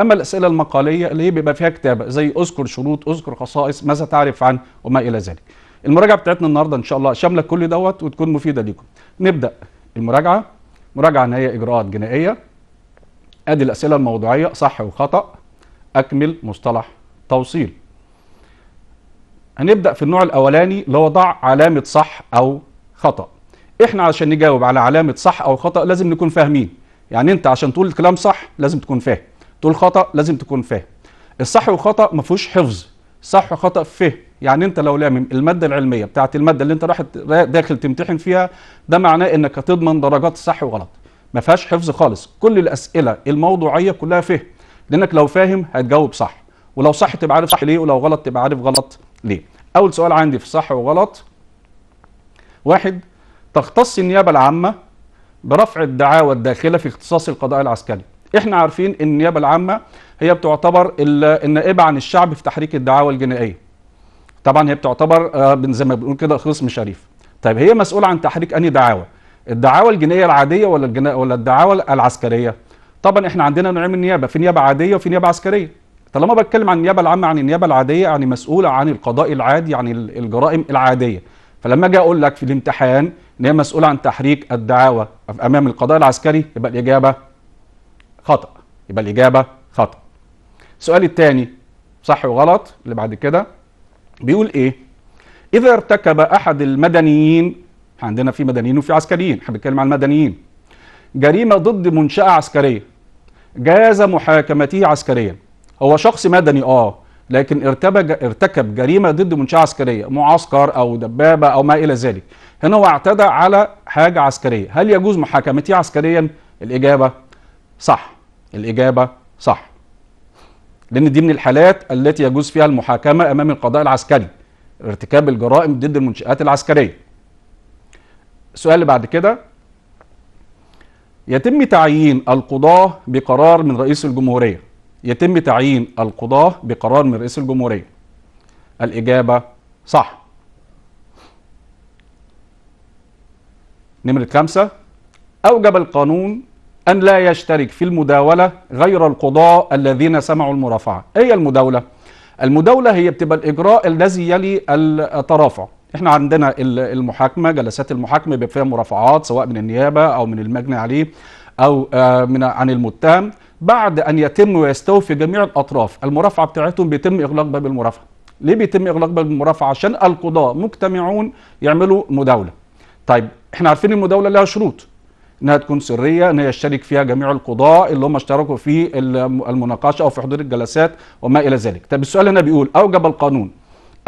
اما الاسئله المقاليه اللي هي بيبقى فيها كتابه زي اذكر شروط اذكر خصائص ماذا تعرف عن وما الى ذلك المراجعه بتاعتنا النهارده ان شاء الله شامله كل دوت وتكون مفيده ليكم نبدا المراجعه مراجعه ان هي اجراءات جنائيه ادي الاسئله الموضوعيه صح وخطا اكمل مصطلح توصيل هنبدا في النوع الاولاني اللي هو ضع علامه صح او خطا احنا عشان نجاوب على علامه صح او خطا لازم نكون فاهمين يعني انت عشان تقول الكلام صح لازم تكون فاهم تقول خطا لازم تكون فاهم الصح والخطا ما فيهوش حفظ صح وخطا فهم يعني انت لو لامم الماده العلميه بتاعه الماده اللي انت رايح داخل تمتحن فيها ده معناه انك هتضمن درجات صح وغلط ما فيهاش حفظ خالص كل الاسئله الموضوعيه كلها فهم لانك لو فاهم هتجاوب صح ولو صح تبقى عارف صح ليه ولو غلط تبقى عارف غلط ليه اول سؤال عندي في صح وغلط واحد تختص النيابه العامه برفع الدعاوى الداخله في اختصاص القضاء العسكري احنا عارفين ان النيابه العامه هي بتعتبر النائبه عن الشعب في تحريك الدعاوى الجنائيه طبعا هي بتعتبر آه، زي ما بنقول كده خصم شريف طيب هي مسؤوله عن تحريك انهي دعاوى الدعاوى الجنائيه العاديه ولا الجنا... ولا الدعاوى العسكريه طبعا احنا عندنا نوعين من النيابه في نيابه عاديه وفي نيابه عسكريه طالما بتكلم عن النيابه العامه عن يعني النيابه العاديه يعني مسؤوله عن القضاء العادي عن يعني الجرائم العاديه فلما اجي اقول لك في الامتحان ان هي مسؤوله عن تحريك الدعاوى امام القضاء العسكري يبقى الاجابه خطأ يبقى الإجابة خطأ السؤال الثاني صح وغلط اللي بعد كده بيقول إيه إذا ارتكب أحد المدنيين عندنا في مدنيين وفي عسكريين احنا بنتكلم عن المدنيين جريمة ضد منشأة عسكرية جاز محاكمته عسكريا هو شخص مدني اه لكن ارتبج ارتكب جريمه ضد منشاه عسكريه معسكر او دبابه او ما الى ذلك هنا هو اعتدى على حاجه عسكريه هل يجوز محاكمته عسكريا الاجابه صح الإجابة صح لأن دي من الحالات التي يجوز فيها المحاكمة أمام القضاء العسكري ارتكاب الجرائم ضد المنشآت العسكرية السؤال اللي بعد كده يتم تعيين القضاة بقرار من رئيس الجمهورية يتم تعيين القضاة بقرار من رئيس الجمهورية الإجابة صح نمرة خمسة أوجب القانون أن لا يشترك في المداولة غير القضاء الذين سمعوا المرافعة إيه المداولة؟ المداولة هي بتبقى الإجراء الذي يلي الترافع احنا عندنا المحاكمة جلسات المحاكمة بيبقى فيها مرافعات سواء من النيابة أو من المجني عليه أو آه، من عن المتهم بعد أن يتم ويستوفي جميع الأطراف المرافعة بتاعتهم بيتم إغلاق باب المرافعة ليه بيتم إغلاق باب المرافعة عشان القضاء مجتمعون يعملوا مداولة طيب احنا عارفين المداولة لها شروط انها تكون سريه ان يشترك فيها جميع القضاء اللي هم اشتركوا في المناقشه او في حضور الجلسات وما الى ذلك طب السؤال هنا بيقول اوجب القانون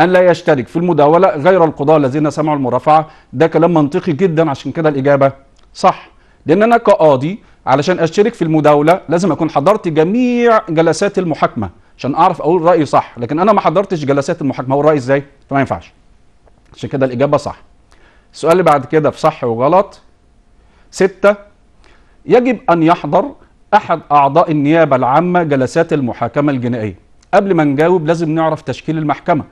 ان لا يشترك في المداوله غير القضاه الذين سمعوا المرافعه ده كلام منطقي جدا عشان كده الاجابه صح لان انا كقاضي علشان اشترك في المداوله لازم اكون حضرت جميع جلسات المحاكمه عشان اعرف اقول رايي صح لكن انا ما حضرتش جلسات المحاكمه اقول رايي ازاي فما ينفعش عشان كده الاجابه صح السؤال اللي بعد كده في صح وغلط ستة يجب أن يحضر أحد أعضاء النيابة العامة جلسات المحاكمة الجنائية قبل ما نجاوب لازم نعرف تشكيل المحكمة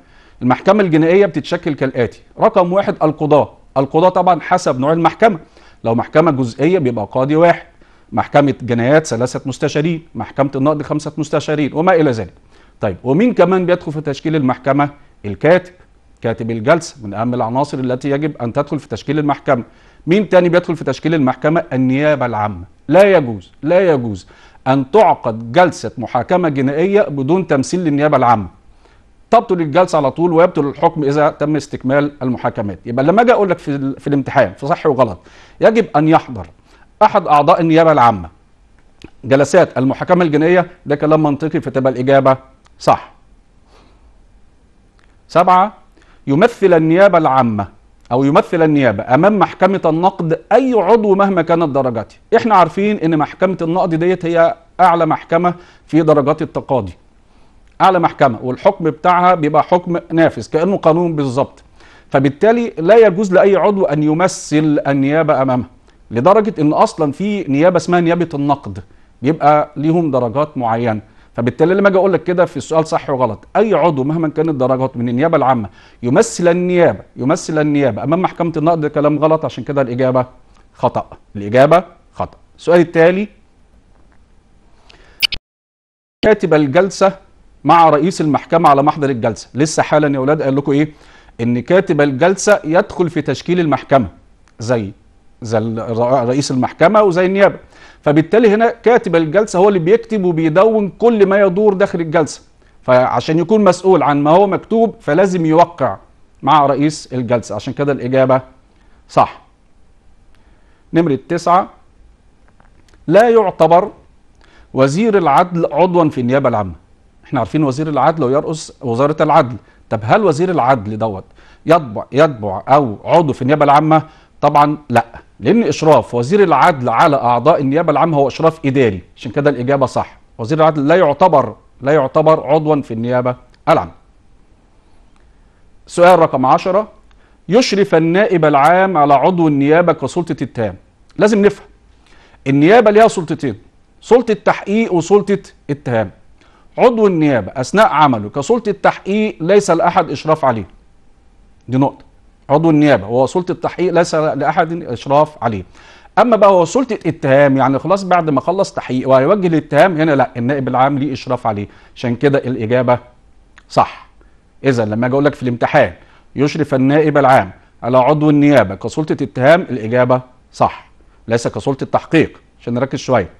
المحكمة الجنائية بتتشكل كالآتي رقم واحد القضاء القضاء طبعا حسب نوع المحكمة لو محكمة جزئية بيبقى قاضي واحد محكمة جنايات ثلاثة مستشارين محكمة النقد خمسة مستشارين وما إلى ذلك طيب ومين كمان بيدخل في تشكيل المحكمة الكاتب كاتب الجلسة من أهم العناصر التي يجب أن تدخل في تشكيل المحكمة مين تاني بيدخل في تشكيل المحكمة النيابة العامة لا يجوز لا يجوز أن تعقد جلسة محاكمة جنائية بدون تمثيل للنيابة العامة تبطل الجلسة على طول ويبطل الحكم إذا تم استكمال المحاكمات يبقى لما أجي أقول لك في, في الامتحان في صح وغلط يجب أن يحضر أحد أعضاء النيابة العامة جلسات المحاكمة الجنائية ده كلام منطقي فتبقى الإجابة صح سبعة يمثل النيابة العامة او يمثل النيابه امام محكمه النقد اي عضو مهما كانت درجاته احنا عارفين ان محكمه النقد ديت هي اعلى محكمه في درجات التقاضي اعلى محكمه والحكم بتاعها بيبقى حكم نافذ كانه قانون بالظبط فبالتالي لا يجوز لاي عضو ان يمثل النيابه امامها لدرجه ان اصلا في نيابه اسمها نيابه النقد بيبقى ليهم درجات معينه فبالتالي لما اجي اقول لك كده في السؤال صح وغلط اي عضو مهما كانت درجاته من النيابه العامه يمثل النيابه يمثل النيابه امام محكمه النقد كلام غلط عشان كده الاجابه خطا الاجابه خطا السؤال التالي كاتب الجلسه مع رئيس المحكمه على محضر الجلسه لسه حالا يا اولاد قال لكم ايه ان كاتب الجلسه يدخل في تشكيل المحكمه زي زي رئيس المحكمه وزي النيابه فبالتالي هنا كاتب الجلسه هو اللي بيكتب وبيدون كل ما يدور داخل الجلسه فعشان يكون مسؤول عن ما هو مكتوب فلازم يوقع مع رئيس الجلسه عشان كده الاجابه صح نمره تسعة لا يعتبر وزير العدل عضوا في النيابه العامه احنا عارفين وزير العدل ويرأس وزاره العدل طب هل وزير العدل دوت يطبع يطبع او عضو في النيابه العامه طبعا لا لأن إشراف وزير العدل على أعضاء النيابة العامة هو إشراف إداري عشان كده الإجابة صح وزير العدل لا يعتبر لا يعتبر عضوا في النيابة العامة سؤال رقم 10 يشرف النائب العام على عضو النيابة كسلطة التام لازم نفهم النيابة ليها سلطتين سلطة تحقيق وسلطة اتهام عضو النيابة أثناء عمله كسلطة تحقيق ليس لأحد إشراف عليه دي نقطة عضو النيابه سلطه التحقيق ليس لاحد الاشراف عليه اما بقى سلطه الاتهام يعني خلاص بعد ما خلص تحقيق وهيوجه الاتهام هنا لا النائب العام ليه اشراف عليه عشان كده الاجابه صح اذا لما اجي اقول لك في الامتحان يشرف النائب العام على عضو النيابه كسلطه اتهام الاجابه صح ليس كسلطه تحقيق عشان نركز شويه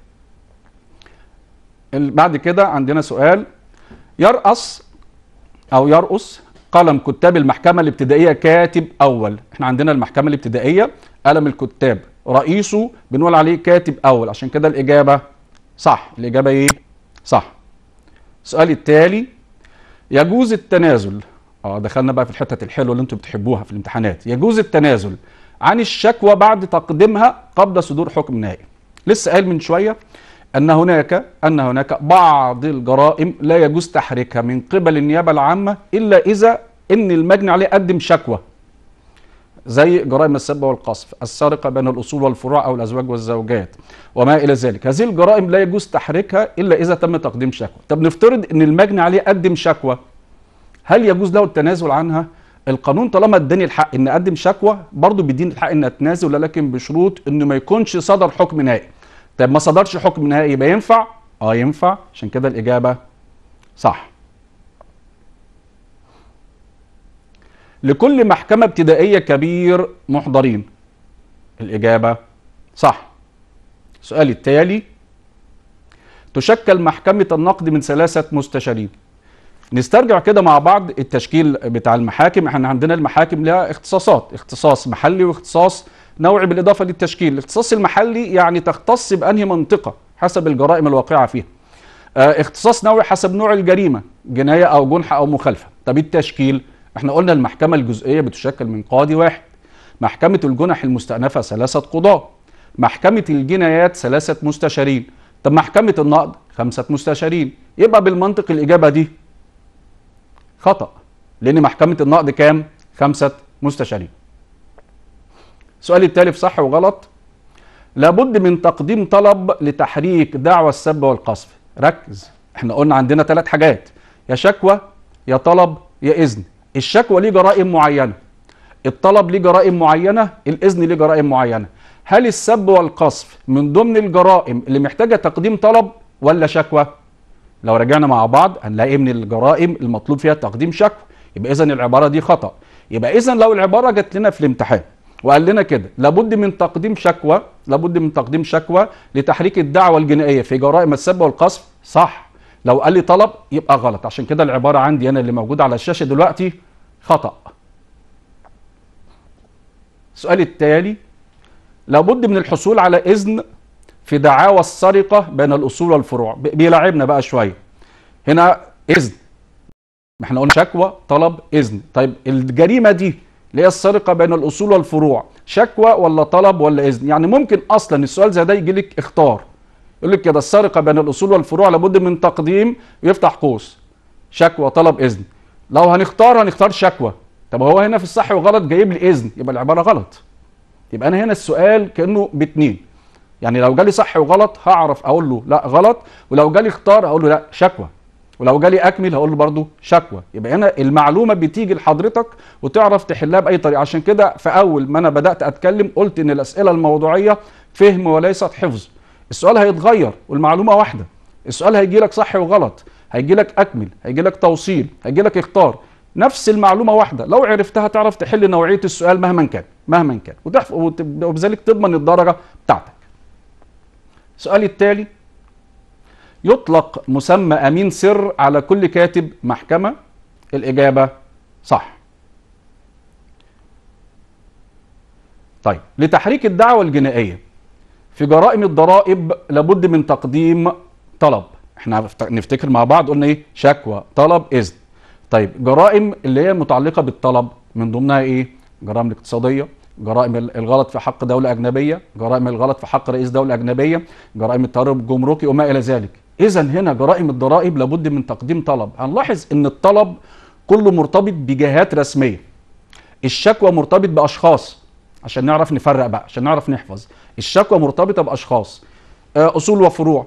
بعد كده عندنا سؤال يرأس او يرأس قلم كتاب المحكمة الابتدائية كاتب أول احنا عندنا المحكمة الابتدائية قلم الكتاب رئيسه بنقول عليه كاتب أول عشان كده الإجابة صح الإجابة إيه؟ صح السؤال التالي يجوز التنازل اه دخلنا بقى في الحتة الحلوة اللي انتم بتحبوها في الامتحانات يجوز التنازل عن الشكوى بعد تقديمها قبل صدور حكم نهائي لسه قال من شوية أن هناك أن هناك بعض الجرائم لا يجوز تحريكها من قبل النيابة العامة إلا إذا إن المجني عليه قدم شكوى زي جرائم السب والقصف السرقة بين الأصول والفروع أو الأزواج والزوجات وما إلى ذلك هذه الجرائم لا يجوز تحريكها إلا إذا تم تقديم شكوى طب نفترض أن المجني عليه قدم شكوى هل يجوز له التنازل عنها القانون طالما اداني الحق ان اقدم شكوى برضه بيديني الحق ان اتنازل لكن بشروط انه ما يكونش صدر حكم نهائي طيب ما صدرش حكم نهائي يبقى ينفع؟ اه ينفع عشان كده الاجابه صح. لكل محكمه ابتدائيه كبير محضرين الاجابه صح. السؤال التالي تشكل محكمه النقد من ثلاثه مستشارين. نسترجع كده مع بعض التشكيل بتاع المحاكم احنا عندنا المحاكم لها اختصاصات اختصاص محلي واختصاص نوعي بالاضافه للتشكيل الاختصاص المحلي يعني تختص بانهي منطقه حسب الجرائم الواقعه فيها آه، اختصاص نوعي حسب نوع الجريمه جنايه او جنح او مخالفه طب التشكيل احنا قلنا المحكمه الجزئيه بتشكل من قاضي واحد محكمه الجنح المستأنفه ثلاثه قضاه محكمه الجنايات ثلاثه مستشارين طب محكمه النقد خمسه مستشارين يبقى بالمنطق الاجابه دي خطأ لأن محكمة النقد كام؟ خمسة مستشارين السؤال التالي في صح وغلط لابد من تقديم طلب لتحريك دعوى السب والقصف ركز احنا قلنا عندنا ثلاث حاجات يا شكوى يا طلب يا اذن الشكوى ليه جرائم معينه الطلب ليه جرائم معينه الاذن ليه جرائم معينه هل السب والقصف من ضمن الجرائم اللي محتاجه تقديم طلب ولا شكوى لو رجعنا مع بعض هنلاقي من الجرائم المطلوب فيها تقديم شكوى يبقى اذا العباره دي خطا يبقى اذا لو العباره جت لنا في الامتحان وقال لنا كده لابد من تقديم شكوى لابد من تقديم شكوى لتحريك الدعوة الجنائية في جرائم السب والقصف صح لو قال لي طلب يبقى غلط عشان كده العبارة عندي أنا اللي موجودة على الشاشة دلوقتي خطأ السؤال التالي لابد من الحصول على إذن في دعاوى السرقة بين الأصول والفروع بيلاعبنا بقى شوية هنا إذن ما احنا قلنا شكوى طلب إذن طيب الجريمة دي اللي هي السرقه بين الاصول والفروع شكوى ولا طلب ولا اذن يعني ممكن اصلا السؤال زي ده يجي لك اختار يقول لك كده السرقه بين الاصول والفروع لابد من تقديم ويفتح قوس شكوى طلب اذن لو هنختار هنختار شكوى طب هو هنا في الصح وغلط جايب لي اذن يبقى العباره غلط يبقى انا هنا السؤال كانه باتنين يعني لو جالي صح وغلط هعرف اقول له لا غلط ولو جالي اختار اقول له لا شكوى ولو جالي اكمل هقول له برضه شكوى يبقى هنا المعلومه بتيجي لحضرتك وتعرف تحلها باي طريقه عشان كده في اول ما انا بدات اتكلم قلت ان الاسئله الموضوعيه فهم وليست حفظ السؤال هيتغير والمعلومه واحده السؤال هيجي لك صح وغلط هيجي لك اكمل هيجي لك توصيل هيجي لك اختار نفس المعلومه واحده لو عرفتها تعرف تحل نوعيه السؤال مهما كان مهما كان وبذلك تضمن الدرجه بتاعتك السؤال التالي يطلق مسمى أمين سر على كل كاتب محكمة الإجابة صح طيب لتحريك الدعوة الجنائية في جرائم الضرائب لابد من تقديم طلب احنا نفتكر مع بعض قلنا ايه شكوى طلب اذن طيب جرائم اللي هي متعلقة بالطلب من ضمنها ايه جرائم الاقتصادية جرائم الغلط في حق دولة أجنبية جرائم الغلط في حق رئيس دولة أجنبية جرائم التهرب الجمركي وما إلى ذلك اذا هنا جرائم الضرائب لابد من تقديم طلب هنلاحظ ان الطلب كله مرتبط بجهات رسميه الشكوى مرتبط باشخاص عشان نعرف نفرق بقى عشان نعرف نحفظ الشكوى مرتبطه باشخاص آه، اصول وفروع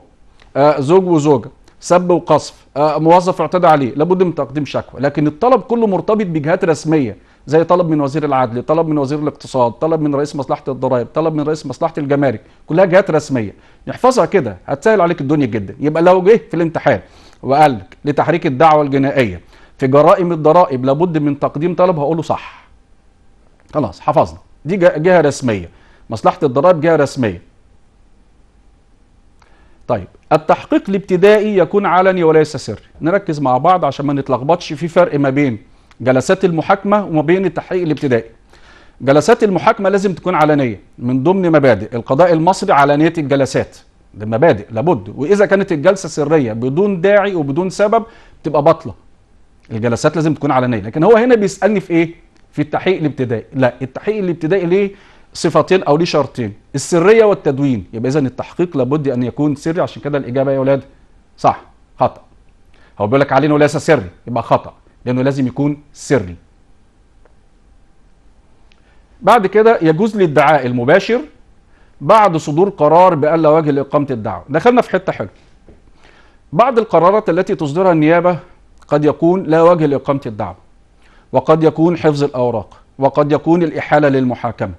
آه، زوج وزوجه سب وقصف آه، موظف اعتدى عليه لابد من تقديم شكوى لكن الطلب كله مرتبط بجهات رسميه زي طلب من وزير العدل طلب من وزير الاقتصاد طلب من رئيس مصلحه الضرائب طلب من رئيس مصلحه الجمارك كلها جهات رسميه نحفظها كده هتسهل عليك الدنيا جدا يبقى لو جه في الامتحان وقال لك لتحريك الدعوه الجنائيه في جرائم الضرائب لابد من تقديم طلب هقوله صح خلاص حفظنا دي جهه رسميه مصلحه الضرائب جهه رسميه طيب التحقيق الابتدائي يكون علني وليس سري نركز مع بعض عشان ما نتلخبطش في فرق ما بين جلسات المحاكمه وما بين التحقيق الابتدائي جلسات المحاكمه لازم تكون علنيه من ضمن مبادئ القضاء المصري علنيه الجلسات ده مبادئ لابد واذا كانت الجلسه سريه بدون داعي وبدون سبب تبقى باطله الجلسات لازم تكون علنيه لكن هو هنا بيسالني في ايه في التحقيق الابتدائي لا التحقيق الابتدائي ليه صفتين او ليه شرطين السريه والتدوين يبقى اذا التحقيق لابد ان يكون سري عشان كده الاجابه يا اولاد صح خطا هو بيقول لك علينا وليس سري يبقى خطا لأنه لازم يكون سري بعد كده يجوز للدعاء المباشر بعد صدور قرار بأن لا وجه لإقامة الدعوة دخلنا في حتة حلوة بعض القرارات التي تصدرها النيابة قد يكون لا وجه لإقامة الدعوة وقد يكون حفظ الأوراق وقد يكون الإحالة للمحاكمة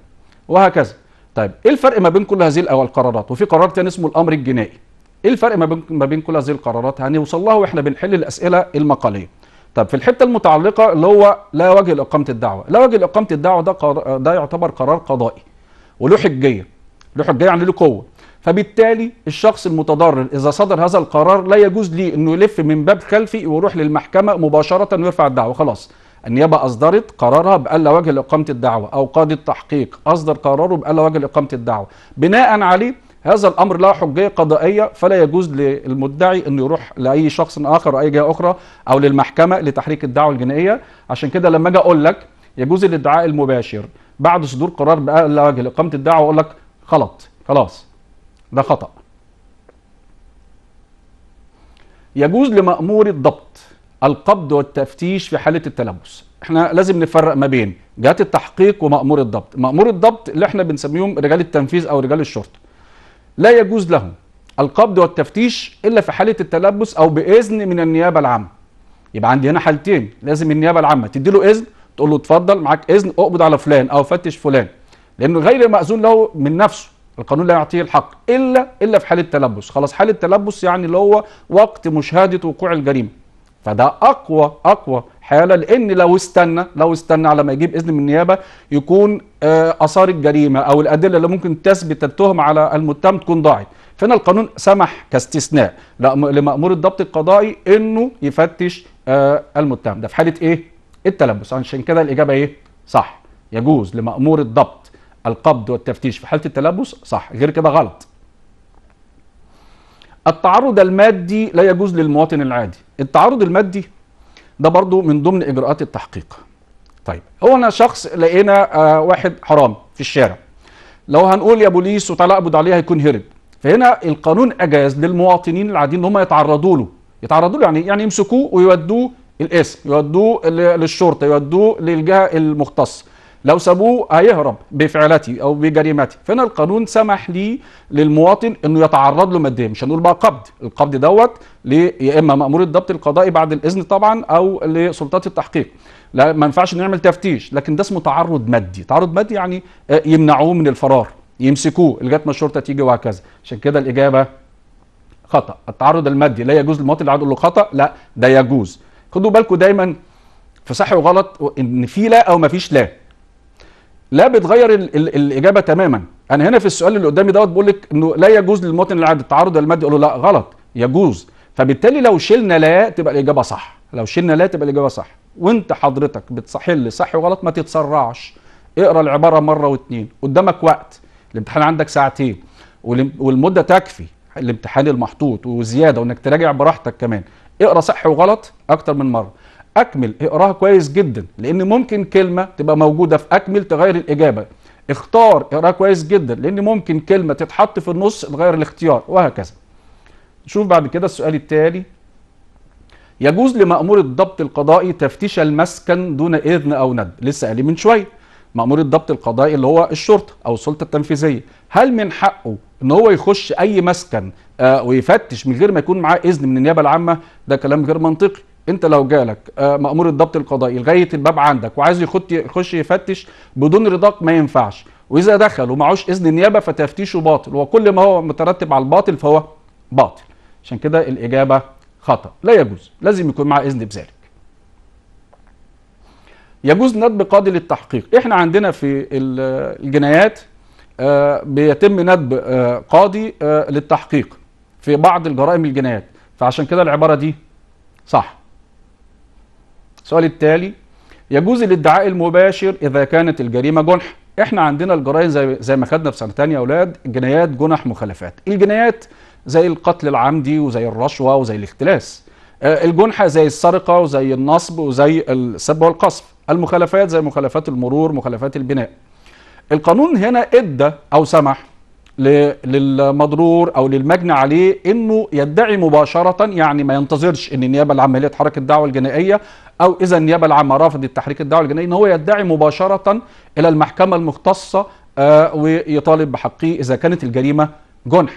وهكذا طيب ايه الفرق ما بين كل هذه القرارات وفي قرار تاني اسمه الامر الجنائي ايه الفرق ما بين كل هذه القرارات هنوصل يعني له واحنا بنحل الاسئله المقاليه طب في الحته المتعلقه اللي هو لا وجه لاقامه الدعوه لا وجه لاقامه الدعوه ده قر... ده يعتبر قرار قضائي وله حجيه له حجيه يعني له قوه فبالتالي الشخص المتضرر اذا صدر هذا القرار لا يجوز لي انه يلف من باب خلفي ويروح للمحكمه مباشره ويرفع الدعوه خلاص النيابه اصدرت قرارها بقال لا وجه لاقامه الدعوه او قاضي التحقيق اصدر قراره بقال لا وجه لاقامه الدعوه بناء عليه هذا الامر له حجيه قضائيه فلا يجوز للمدعي انه يروح لاي شخص اخر او اي جهه اخرى او للمحكمه لتحريك الدعوه الجنائيه عشان كده لما اجي اقول لك يجوز الادعاء المباشر بعد صدور قرار لاجل اقامه الدعوه اقول لك غلط خلاص ده خطا يجوز لمامور الضبط القبض والتفتيش في حاله التلبس احنا لازم نفرق ما بين جهات التحقيق ومامور الضبط مامور الضبط اللي احنا بنسميهم رجال التنفيذ او رجال الشرطه لا يجوز لهم القبض والتفتيش الا في حاله التلبس او باذن من النيابه العامه يبقى عندي هنا حالتين لازم النيابه العامه تدي له اذن تقول له اتفضل معاك اذن اقبض على فلان او فتش فلان لانه غير ماذون له من نفسه القانون لا يعطيه الحق الا الا في حاله التلبس خلاص حاله التلبس يعني اللي هو وقت مشاهده وقوع الجريمه فده اقوى اقوى حاله لان لو استنى لو استنى على ما يجيب اذن من النيابه يكون آه، اثار الجريمه او الادله اللي ممكن تثبت التهم على المتهم تكون ضاعت فهنا القانون سمح كاستثناء لمامور الضبط القضائي انه يفتش آه، المتهم ده في حاله ايه التلبس عشان كده الاجابه ايه صح يجوز لمامور الضبط القبض والتفتيش في حاله التلبس صح غير كده غلط التعرض المادي لا يجوز للمواطن العادي التعرض المادي ده برضو من ضمن اجراءات التحقيق طيب هو انا شخص لقينا آه واحد حرام في الشارع لو هنقول يا بوليس وتعالى اقبض عليه هيكون هرب فهنا القانون اجاز للمواطنين العاديين ان هم يتعرضوا له يتعرضوا له يعني يعني يمسكوه ويودوه القسم يودوه للشرطه يودوه للجهه المختصه لو سابوه هيهرب بفعلته او بجريمته فهنا القانون سمح لي للمواطن انه يتعرض له ماديا مش هنقول بقى قبض القبض دوت يا اما مامور الضبط القضائي بعد الاذن طبعا او لسلطات التحقيق لا ما ينفعش نعمل تفتيش لكن ده اسمه تعرض مادي تعرض مادي يعني آه، يمنعوه من الفرار يمسكوه لغايه ما الشرطه تيجي وهكذا عشان كده الاجابه خطا التعرض المادي لا يجوز للمواطن اللي له خطا لا ده يجوز خدوا بالكم دايما في صح وغلط ان في لا او ما فيش لا لا بتغير الـ الـ الاجابه تماما انا هنا في السؤال اللي قدامي دوت بقول لك انه لا يجوز للمواطن العادي التعرض للمادي يقول له لا غلط يجوز فبالتالي لو شلنا لا تبقى الاجابه صح لو شلنا لا تبقى الاجابه صح وانت حضرتك بتصحل صح وغلط ما تتسرعش اقرا العباره مره واتنين قدامك وقت الامتحان عندك ساعتين والمده تكفي الامتحان المحطوط وزياده وانك تراجع براحتك كمان اقرا صح وغلط اكتر من مره اكمل اقراها كويس جدا لان ممكن كلمه تبقى موجوده في اكمل تغير الاجابه اختار اقراها كويس جدا لان ممكن كلمه تتحط في النص تغير الاختيار وهكذا نشوف بعد كده السؤال التالي يجوز لمأمور الضبط القضائي تفتيش المسكن دون إذن أو ند لسه قال من شوية مأمور الضبط القضائي اللي هو الشرطة أو السلطة التنفيذية هل من حقه إن هو يخش أي مسكن آه، ويفتش من غير ما يكون معاه إذن من النيابة العامة ده كلام غير منطقي انت لو جالك آه، مامور الضبط القضائي لغايه الباب عندك وعايز يخش يفتش بدون رضاك ما ينفعش واذا دخل ومعوش اذن نيابه فتفتيشه باطل وكل ما هو مترتب على الباطل فهو باطل عشان كده الاجابه خطا لا يجوز لازم يكون مع اذن بذلك يجوز ندب قاضي للتحقيق احنا عندنا في الجنايات آه، بيتم ندب آه، قاضي للتحقيق في بعض الجرائم الجنايات فعشان كده العباره دي صح السؤال التالي يجوز الادعاء المباشر اذا كانت الجريمه جنح احنا عندنا الجرائم زي زي ما خدنا في سنه ثانيه يا اولاد جنايات جنح مخالفات الجنايات زي القتل العمدي وزي الرشوه وزي الاختلاس آه، الجنحه زي السرقه وزي النصب وزي السب والقصف المخالفات زي مخالفات المرور مخالفات البناء القانون هنا ادى او سمح للمضرور او للمجني عليه انه يدعي مباشره يعني ما ينتظرش ان النيابه العامه هي تحرك الدعوه الجنائيه أو إذا النيابة العامة رافض تحريك الدعوة الجنائية إن هو يدعي مباشرة إلى المحكمة المختصة آه، ويطالب بحقه إذا كانت الجريمة جنح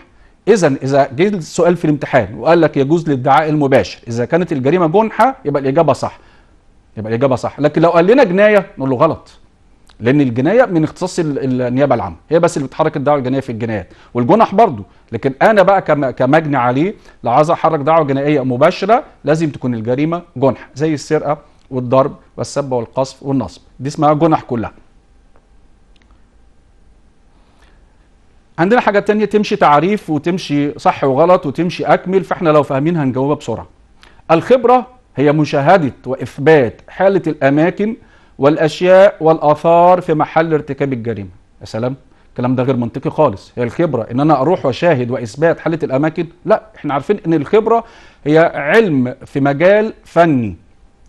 اذا اذا جه السؤال في الامتحان وقال لك يجوز الادعاء المباشر اذا كانت الجريمه جنحه يبقى الاجابه صح يبقى الاجابه صح لكن لو قال لنا جنايه نقول له غلط لان الجنايه من اختصاص النيابه العامه هي بس اللي بتحرك الدعوه الجنائيه في الجنايات والجنح برضه لكن انا بقى كمجني عليه لو عايز احرك دعوه جنائيه مباشره لازم تكون الجريمه جنح زي السرقه والضرب والسب والقصف والنصب دي اسمها جنح كلها عندنا حاجة تانية تمشي تعريف وتمشي صح وغلط وتمشي أكمل فإحنا لو فاهمين هنجاوبها بسرعة الخبرة هي مشاهدة وإثبات حالة الأماكن والأشياء والآثار في محل ارتكاب الجريمة يا سلام الكلام ده غير منطقي خالص هي الخبرة إن أنا أروح وأشاهد وإثبات حالة الأماكن لا إحنا عارفين إن الخبرة هي علم في مجال فني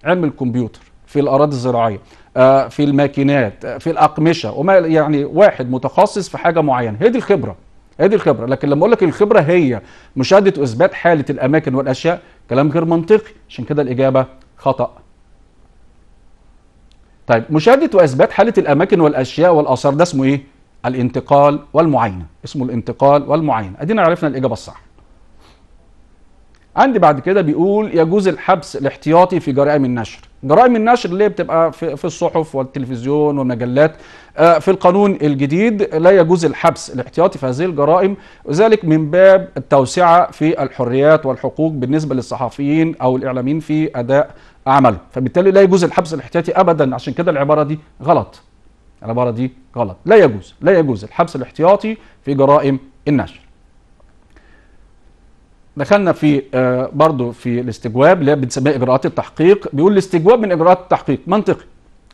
علم الكمبيوتر في الأراضي الزراعية آه، في الماكينات آه، في الأقمشة وما يعني واحد متخصص في حاجة معينة هي دي الخبرة هي دي الخبرة لكن لما أقول لك الخبرة هي مشاهدة وإثبات حالة الأماكن والأشياء كلام غير منطقي عشان كده الإجابة خطأ طيب مشاهده واثبات حاله الاماكن والاشياء والاثار ده اسمه ايه الانتقال والمعاينه اسمه الانتقال والمعاينه ادينا عرفنا الاجابه الصح عندي بعد كده بيقول يجوز الحبس الاحتياطي في جرائم النشر جرائم النشر اللي بتبقى في, الصحف والتلفزيون والمجلات آه، في القانون الجديد لا يجوز الحبس الاحتياطي في هذه الجرائم وذلك من باب التوسعة في الحريات والحقوق بالنسبة للصحفيين أو الإعلاميين في أداء عمله فبالتالي لا يجوز الحبس الاحتياطي ابدا عشان كده العباره دي غلط العباره دي غلط لا يجوز لا يجوز الحبس الاحتياطي في جرائم النشر دخلنا في برضه آه، برضو في الاستجواب اللي بنسميه اجراءات التحقيق بيقول الاستجواب من اجراءات التحقيق منطقي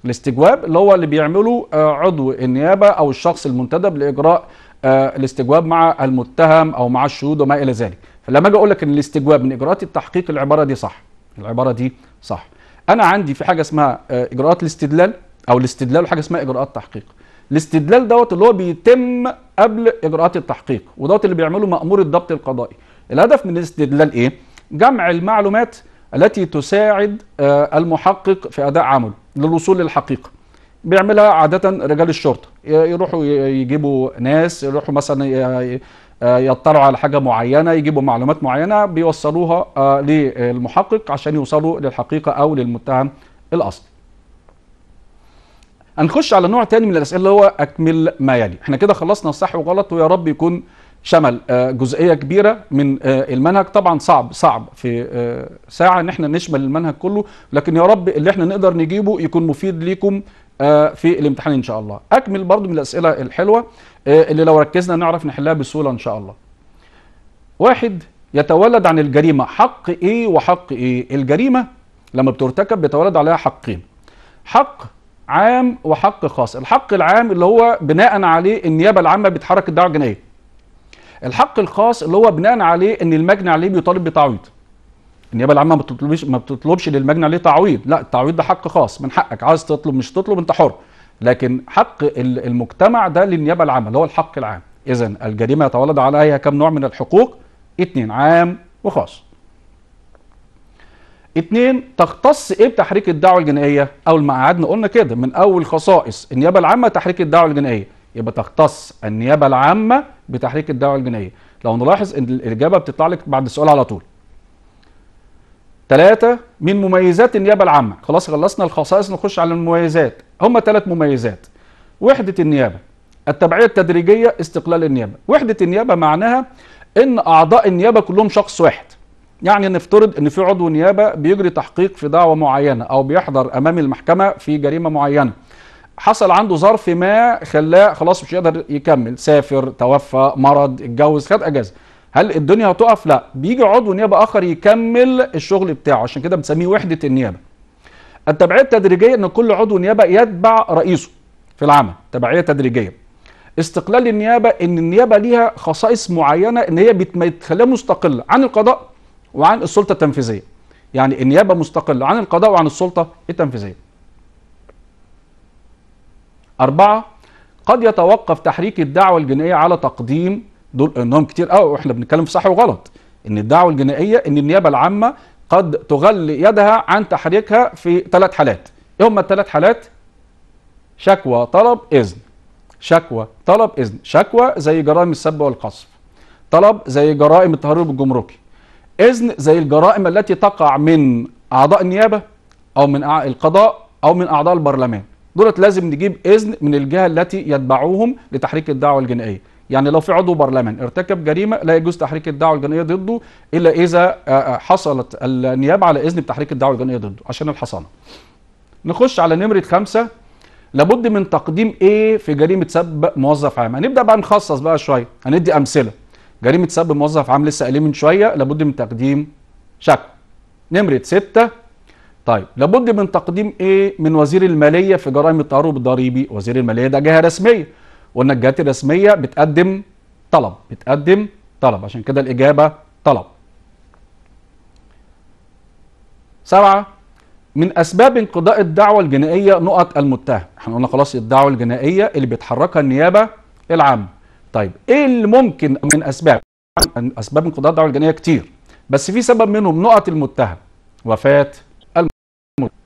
الاستجواب اللي هو اللي بيعمله آه، عضو النيابه او الشخص المنتدب لاجراء آه، الاستجواب مع المتهم او مع الشهود وما الى ذلك فلما اجي اقول لك ان الاستجواب من اجراءات التحقيق العباره دي صح العباره دي صح انا عندي في حاجه اسمها آه، اجراءات الاستدلال او الاستدلال وحاجه اسمها اجراءات تحقيق الاستدلال دوت اللي هو بيتم قبل اجراءات التحقيق ودوت اللي بيعمله مامور الضبط القضائي الهدف من الاستدلال ايه جمع المعلومات التي تساعد آه، المحقق في اداء عمله للوصول للحقيقه بيعملها عاده رجال الشرطه يروحوا يجيبوا ناس يروحوا مثلا آه، يطلعوا على حاجه معينه يجيبوا معلومات معينه بيوصلوها آه، للمحقق عشان يوصلوا للحقيقه او للمتهم الاصلي هنخش على نوع تاني من الاسئله اللي هو اكمل ما يلي احنا كده خلصنا الصح وغلط ويا رب يكون شمل آه، جزئيه كبيره من المنهج طبعا صعب صعب في ساعه ان احنا نشمل المنهج كله لكن يا رب اللي احنا نقدر نجيبه يكون مفيد ليكم آه، في الامتحان ان شاء الله اكمل برضو من الاسئله الحلوه آه، اللي لو ركزنا نعرف نحلها بسهوله ان شاء الله واحد يتولد عن الجريمه حق ايه وحق ايه الجريمه لما بترتكب بيتولد عليها حقين حق عام وحق خاص الحق العام اللي هو بناء عليه النيابه العامه بتحرك الدعوه الجنائيه الحق الخاص اللي هو بناء عليه ان المجني عليه بيطالب بتعويض النيابه العامه ما بتطلبش ما بتطلبش للمجني عليه تعويض لا التعويض ده حق خاص من حقك عايز تطلب مش تطلب انت حر لكن حق المجتمع ده للنيابه العامه اللي هو الحق العام اذا الجريمه يتولد عليها كم نوع من الحقوق اتنين عام وخاص اتنين تختص ايه بتحريك الدعوه الجنائيه او ما قعدنا قلنا كده من اول خصائص النيابه العامه تحريك الدعوه الجنائيه يبقى تختص النيابه العامه بتحريك الدعوه الجنائيه لو نلاحظ ان الاجابه بتطلع لك بعد السؤال على طول ثلاثة من مميزات النيابة العامة خلاص خلصنا الخصائص نخش على المميزات هم ثلاث مميزات وحدة النيابة التبعية التدريجية استقلال النيابة وحدة النيابة معناها ان أعضاء النيابة كلهم شخص واحد يعني نفترض ان في عضو نيابة بيجري تحقيق في دعوة معينة او بيحضر امام المحكمة في جريمة معينة حصل عنده ظرف ما خلاه خلاص مش يقدر يكمل سافر توفى مرض اتجوز خد اجازه هل الدنيا هتقف لا بيجي عضو نيابه اخر يكمل الشغل بتاعه عشان كده بنسميه وحده النيابه التبعيه التدريجيه ان كل عضو نيابه يتبع رئيسه في العمل تبعيه تدريجيه استقلال النيابه ان النيابه ليها خصائص معينه ان هي بتخليها مستقله عن القضاء وعن السلطه التنفيذيه يعني النيابه مستقله عن القضاء وعن السلطه التنفيذيه أربعة قد يتوقف تحريك الدعوة الجنائية على تقديم دول انهم كتير قوي واحنا بنتكلم في صح وغلط ان الدعوه الجنائيه ان النيابه العامه قد تغلي يدها عن تحريكها في ثلاث حالات ايه هم الثلاث حالات شكوى طلب اذن شكوى طلب اذن شكوى زي جرائم السب والقصف طلب زي جرائم التهرب الجمركي اذن زي الجرائم التي تقع من اعضاء النيابه او من القضاء او من اعضاء البرلمان دولت لازم نجيب اذن من الجهه التي يتبعوهم لتحريك الدعوه الجنائيه يعني لو في عضو برلمان ارتكب جريمه لا يجوز تحريك الدعوه الجنائيه ضده الا اذا آه، آه، حصلت النيابه على اذن بتحريك الدعوه الجنائيه ضده عشان الحصانه. نخش على نمره خمسه لابد من تقديم ايه في جريمه سب موظف عام هنبدا بقى نخصص بقى شويه هندي امثله جريمه سب موظف عام لسه قايلين من شويه لابد من تقديم شكوى نمره سته طيب لابد من تقديم ايه من وزير الماليه في جرائم التهرب الضريبي وزير الماليه ده جهه رسميه قلنا الجهات الرسميه بتقدم طلب بتقدم طلب عشان كده الاجابه طلب سبعة من اسباب انقضاء الدعوه الجنائيه نقط المتهم احنا قلنا خلاص الدعوه الجنائيه اللي بيتحركها النيابه العامه طيب ايه اللي ممكن من اسباب اسباب انقضاء الدعوه الجنائيه كتير بس في سبب منهم نقط المتهم وفاه المتهم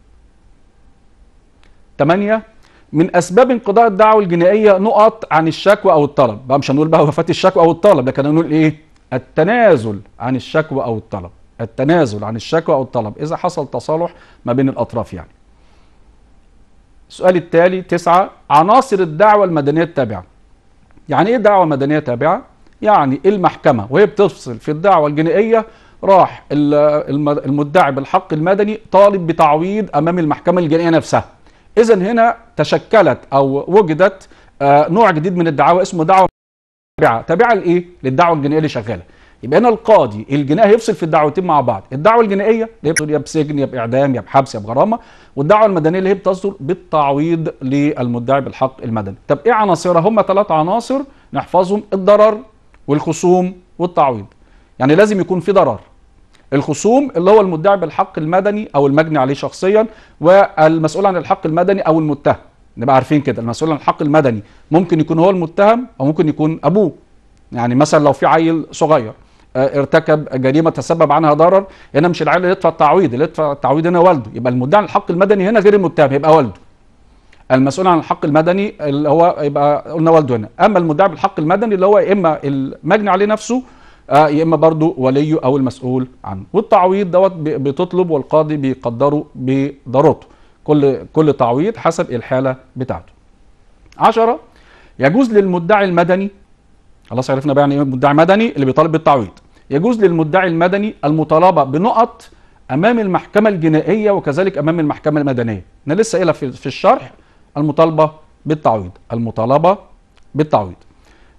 8 من اسباب انقضاء الدعوه الجنائيه نقط عن الشكوى او الطلب بقى مش هنقول بقى وفاه الشكوى او الطلب لكن هنقول ايه التنازل عن الشكوى او الطلب التنازل عن الشكوى او الطلب اذا حصل تصالح ما بين الاطراف يعني السؤال التالي تسعة عناصر الدعوة المدنية التابعة يعني ايه دعوة مدنية تابعة؟ يعني إيه المحكمة وهي بتفصل في الدعوة الجنائية راح المدعي بالحق المدني طالب بتعويض أمام المحكمة الجنائية نفسها اذا هنا تشكلت او وجدت آه، نوع جديد من الدعاوى اسمه دعوى تابعه تابعه لايه للدعوى الجنائيه اللي شغاله يبقى هنا القاضي الجنائي هيفصل في الدعوتين مع بعض الدعوه الجنائيه اللي هي يا بسجن يا باعدام يا بحبس يا بغرامه والدعوه المدنيه اللي هي بتصدر بالتعويض للمدعي بالحق المدني طب ايه عناصرها هم ثلاث عناصر نحفظهم الضرر والخصوم والتعويض يعني لازم يكون في ضرر الخصوم اللي هو المدعي بالحق المدني او المجني عليه شخصيا والمسؤول عن الحق المدني او المتهم نبقى عارفين كده المسؤول عن الحق المدني ممكن يكون هو المتهم او ممكن يكون ابوه يعني مثلا لو في عيل صغير آه، ارتكب جريمه تسبب عنها ضرر هنا مش العيل اللي يدفع التعويض اللي يدفع التعويض هنا والده يبقى المدعي عن الحق المدني هنا غير المتهم يبقى والده المسؤول عن الحق المدني اللي هو يبقى قلنا والده هنا اما المدعي بالحق المدني اللي هو اما المجني عليه نفسه آه، يا اما برضه وليه او المسؤول عنه والتعويض دوت بتطلب والقاضي بيقدره بضرورته كل كل تعويض حسب الحاله بتاعته عشرة يجوز للمدعي المدني خلاص عرفنا بقى يعني ايه مدعي مدني اللي بيطالب بالتعويض يجوز للمدعي المدني المطالبه بنقط امام المحكمه الجنائيه وكذلك امام المحكمه المدنيه انا لسه قايلها في الشرح المطالبه بالتعويض المطالبه بالتعويض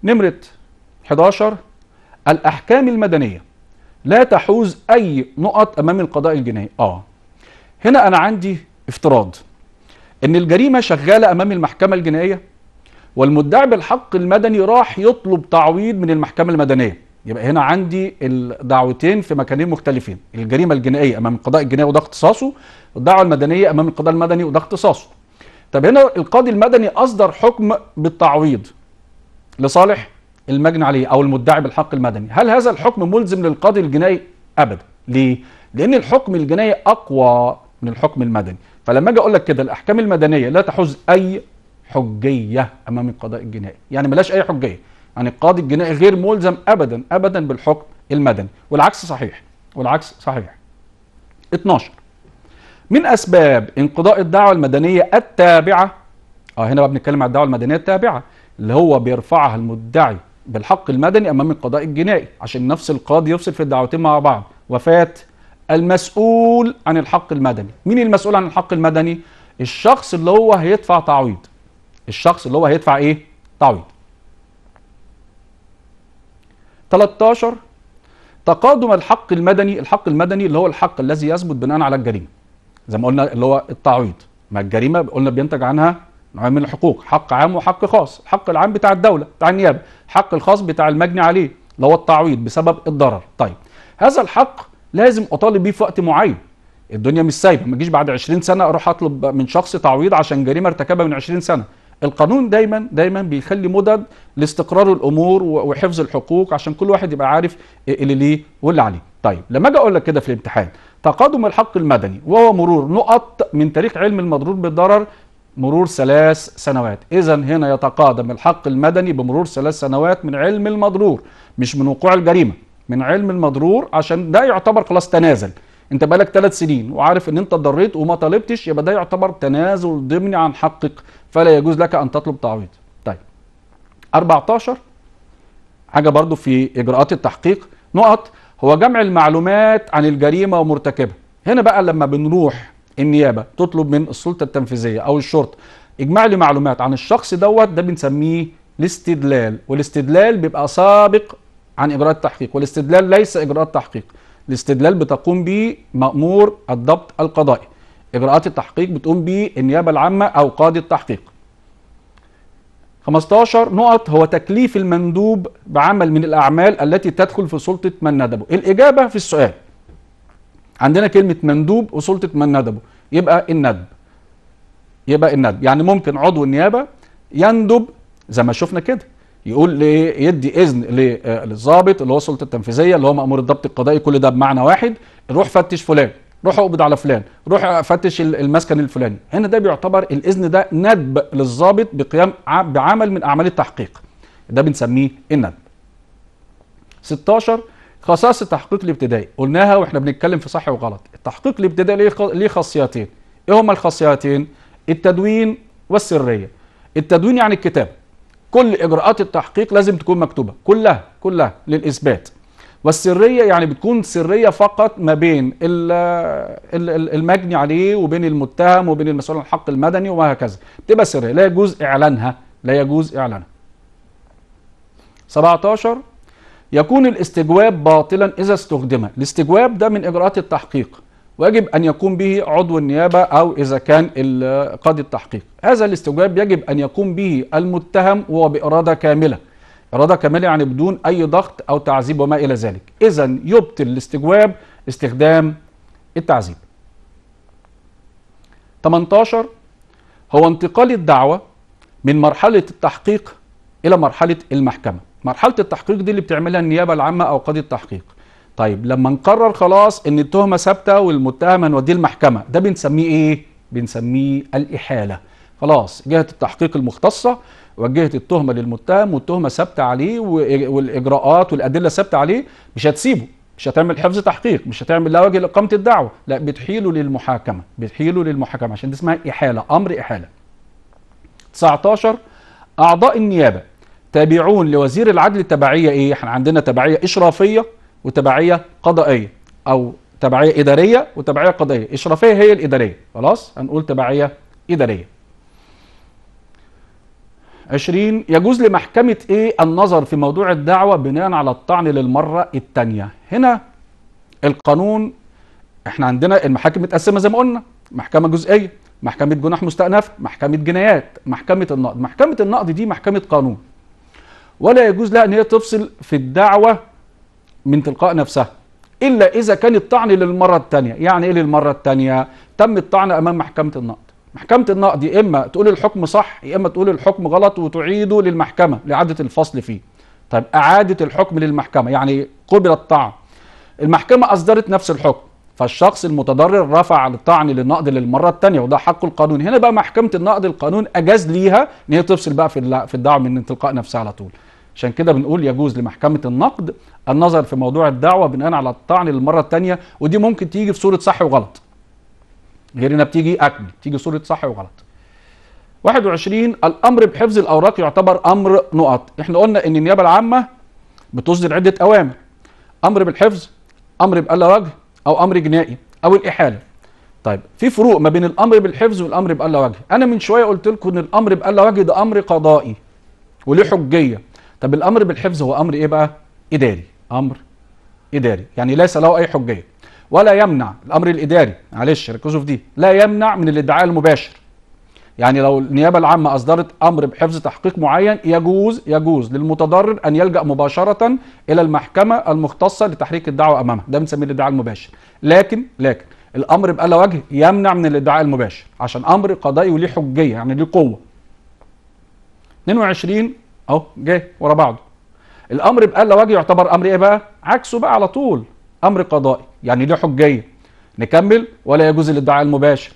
نمره 11 الأحكام المدنية لا تحوز أي نقط أمام القضاء الجنائي آه هنا أنا عندي افتراض إن الجريمة شغالة أمام المحكمة الجنائية والمدعي بالحق المدني راح يطلب تعويض من المحكمة المدنية يبقى هنا عندي الدعوتين في مكانين مختلفين الجريمة الجنائية أمام القضاء الجنائي وده اختصاصه والدعوة المدنية أمام القضاء المدني وده اختصاصه طب هنا القاضي المدني أصدر حكم بالتعويض لصالح المجني عليه او المدعي بالحق المدني هل هذا الحكم ملزم للقاضي الجنائي ابدا ليه لان الحكم الجنائي اقوى من الحكم المدني فلما اجي اقول لك كده الاحكام المدنيه لا تحوز اي حجيه امام القضاء الجنائي يعني ملاش اي حجيه يعني القاضي الجنائي غير ملزم ابدا ابدا بالحكم المدني والعكس صحيح والعكس صحيح 12 من اسباب انقضاء الدعوه المدنيه التابعه اه هنا بقى بنتكلم على الدعوه المدنيه التابعه اللي هو بيرفعها المدعي بالحق المدني امام القضاء الجنائي عشان نفس القاضي يفصل في الدعوتين مع بعض وفاه المسؤول عن الحق المدني مين المسؤول عن الحق المدني الشخص اللي هو هيدفع تعويض الشخص اللي هو هيدفع ايه تعويض 13 تقادم الحق المدني الحق المدني اللي هو الحق الذي يثبت بناء على الجريمه زي ما قلنا اللي هو التعويض ما الجريمه قلنا بينتج عنها نوع من الحقوق حق عام وحق خاص الحق العام بتاع الدولة بتاع النيابة الحق الخاص بتاع المجني عليه اللي هو التعويض بسبب الضرر طيب هذا الحق لازم اطالب بيه في وقت معين الدنيا مش سايبه ما جيش بعد 20 سنه اروح اطلب من شخص تعويض عشان جريمه ارتكبها من 20 سنه القانون دايما دايما بيخلي مدد لاستقرار الامور وحفظ الحقوق عشان كل واحد يبقى عارف اللي ليه واللي عليه طيب لما اجي اقول لك كده في الامتحان تقادم الحق المدني وهو مرور نقط من تاريخ علم المضرور بالضرر مرور ثلاث سنوات إذا هنا يتقادم الحق المدني بمرور ثلاث سنوات من علم المضرور مش من وقوع الجريمة من علم المضرور عشان ده يعتبر خلاص تنازل انت بقالك ثلاث سنين وعارف ان انت اتضريت وما طالبتش يبقى ده يعتبر تنازل ضمني عن حقك فلا يجوز لك ان تطلب تعويض طيب 14 حاجه برضو في اجراءات التحقيق نقط هو جمع المعلومات عن الجريمه ومرتكبها هنا بقى لما بنروح النيابه تطلب من السلطه التنفيذيه او الشرطه اجمع لي معلومات عن الشخص دوت ده بنسميه الاستدلال والاستدلال بيبقى سابق عن اجراء التحقيق والاستدلال ليس اجراء تحقيق الاستدلال بتقوم به مأمور الضبط القضائي اجراءات التحقيق بتقوم به النيابه العامه او قاضي التحقيق 15 نقط هو تكليف المندوب بعمل من الأعمال التي تدخل في سلطة من ندبه الإجابة في السؤال عندنا كلمه مندوب وسلطه من ندبه يبقى الندب يبقى الندب يعني ممكن عضو النيابه يندب زي ما شفنا كده يقول يدي اذن آه، للظابط اللي هو السلطه التنفيذيه اللي هو مامور الضبط القضائي كل ده بمعنى واحد روح فتش فلان روح اقبض على فلان روح فتش المسكن الفلاني هنا ده بيعتبر الاذن ده ندب للظابط بقيام بعمل من اعمال التحقيق ده بنسميه الندب 16 خصائص التحقيق الابتدائي قلناها واحنا بنتكلم في صح وغلط التحقيق الابتدائي ليه خاصيتين ايه هما الخاصيتين التدوين والسريه التدوين يعني الكتابه كل اجراءات التحقيق لازم تكون مكتوبه كلها كلها للاثبات والسريه يعني بتكون سريه فقط ما بين المجني عليه وبين المتهم وبين المسؤول عن الحق المدني وهكذا تبقى سريه لا يجوز اعلانها لا يجوز اعلانها 17 يكون الاستجواب باطلا إذا استخدم الاستجواب ده من إجراءات التحقيق ويجب أن يقوم به عضو النيابة أو إذا كان قاضي التحقيق هذا الاستجواب يجب أن يقوم به المتهم وبإرادة كاملة إرادة كاملة يعني بدون أي ضغط أو تعذيب وما إلى ذلك إذا يبطل الاستجواب استخدام التعذيب 18 هو انتقال الدعوة من مرحلة التحقيق إلى مرحلة المحكمة مرحله التحقيق دي اللي بتعملها النيابه العامه او قاضي التحقيق طيب لما نقرر خلاص ان التهمه ثابته والمتهم هنوديه المحكمه ده بنسميه ايه بنسميه الاحاله خلاص جهه التحقيق المختصه وجهت التهمه للمتهم والتهمه ثابته عليه والاجراءات والادله ثابته عليه مش هتسيبه مش هتعمل حفظ تحقيق مش هتعمل لا وجه لاقامه الدعوه لا بتحيله للمحاكمه بتحيله للمحاكمه عشان دي اسمها احاله امر احاله 19 اعضاء النيابه تابعون لوزير العدل تبعية إيه؟ إحنا عندنا تبعية إشرافية وتبعية قضائية أو تبعية إدارية وتبعية قضائية إشرافية هي الإدارية خلاص هنقول تبعية إدارية 20 يجوز لمحكمة إيه النظر في موضوع الدعوة بناء على الطعن للمرة الثانية هنا القانون احنا عندنا المحاكم متقسمة زي ما قلنا محكمة جزئية محكمة جناح مستأنفة محكمة جنايات محكمة النقد محكمة النقد دي محكمة قانون ولا يجوز لها ان هي تفصل في الدعوه من تلقاء نفسها الا اذا كان الطعن للمره الثانيه يعني ايه للمره الثانيه تم الطعن امام محكمه النقد محكمه النقد يا اما تقول الحكم صح يا اما تقول الحكم غلط وتعيده للمحكمه لاعاده الفصل فيه طيب اعاده الحكم للمحكمه يعني قبل الطعن المحكمه اصدرت نفس الحكم فالشخص المتضرر رفع الطعن للنقد للمره الثانيه وده حقه القانوني هنا بقى محكمه النقد القانون اجاز ليها ان هي تفصل بقى في في الدعوه من تلقاء نفسها على طول عشان كده بنقول يجوز لمحكمة النقد النظر في موضوع الدعوة بناء على الطعن للمرة الثانية ودي ممكن تيجي في صورة صح وغلط غير انها بتيجي اكمل تيجي صورة صح وغلط 21 الامر بحفظ الاوراق يعتبر امر نقط احنا قلنا ان النيابه العامه بتصدر عده اوامر امر بالحفظ امر بألا وجه او امر جنائي او الاحاله طيب في فروق ما بين الامر بالحفظ والامر بألا وجه انا من شويه قلت لكم ان الامر بألا وجه ده امر قضائي وله حجيه طب الامر بالحفظ هو امر ايه بقى اداري امر اداري يعني ليس له اي حجيه ولا يمنع الامر الاداري معلش ركزوا في دي لا يمنع من الادعاء المباشر يعني لو النيابه العامه اصدرت امر بحفظ تحقيق معين يجوز يجوز للمتضرر ان يلجا مباشره الى المحكمه المختصه لتحريك الدعوه امامها ده بنسميه الادعاء المباشر لكن لكن الامر بألا وجه يمنع من الادعاء المباشر عشان امر قضائي وليه حجيه يعني ليه قوه 22 اهو جه ورا بعضه الامر بقى لو واجه يعتبر امر ايه بقى عكسه بقى على طول امر قضائي يعني له حجيه نكمل ولا يجوز الادعاء المباشر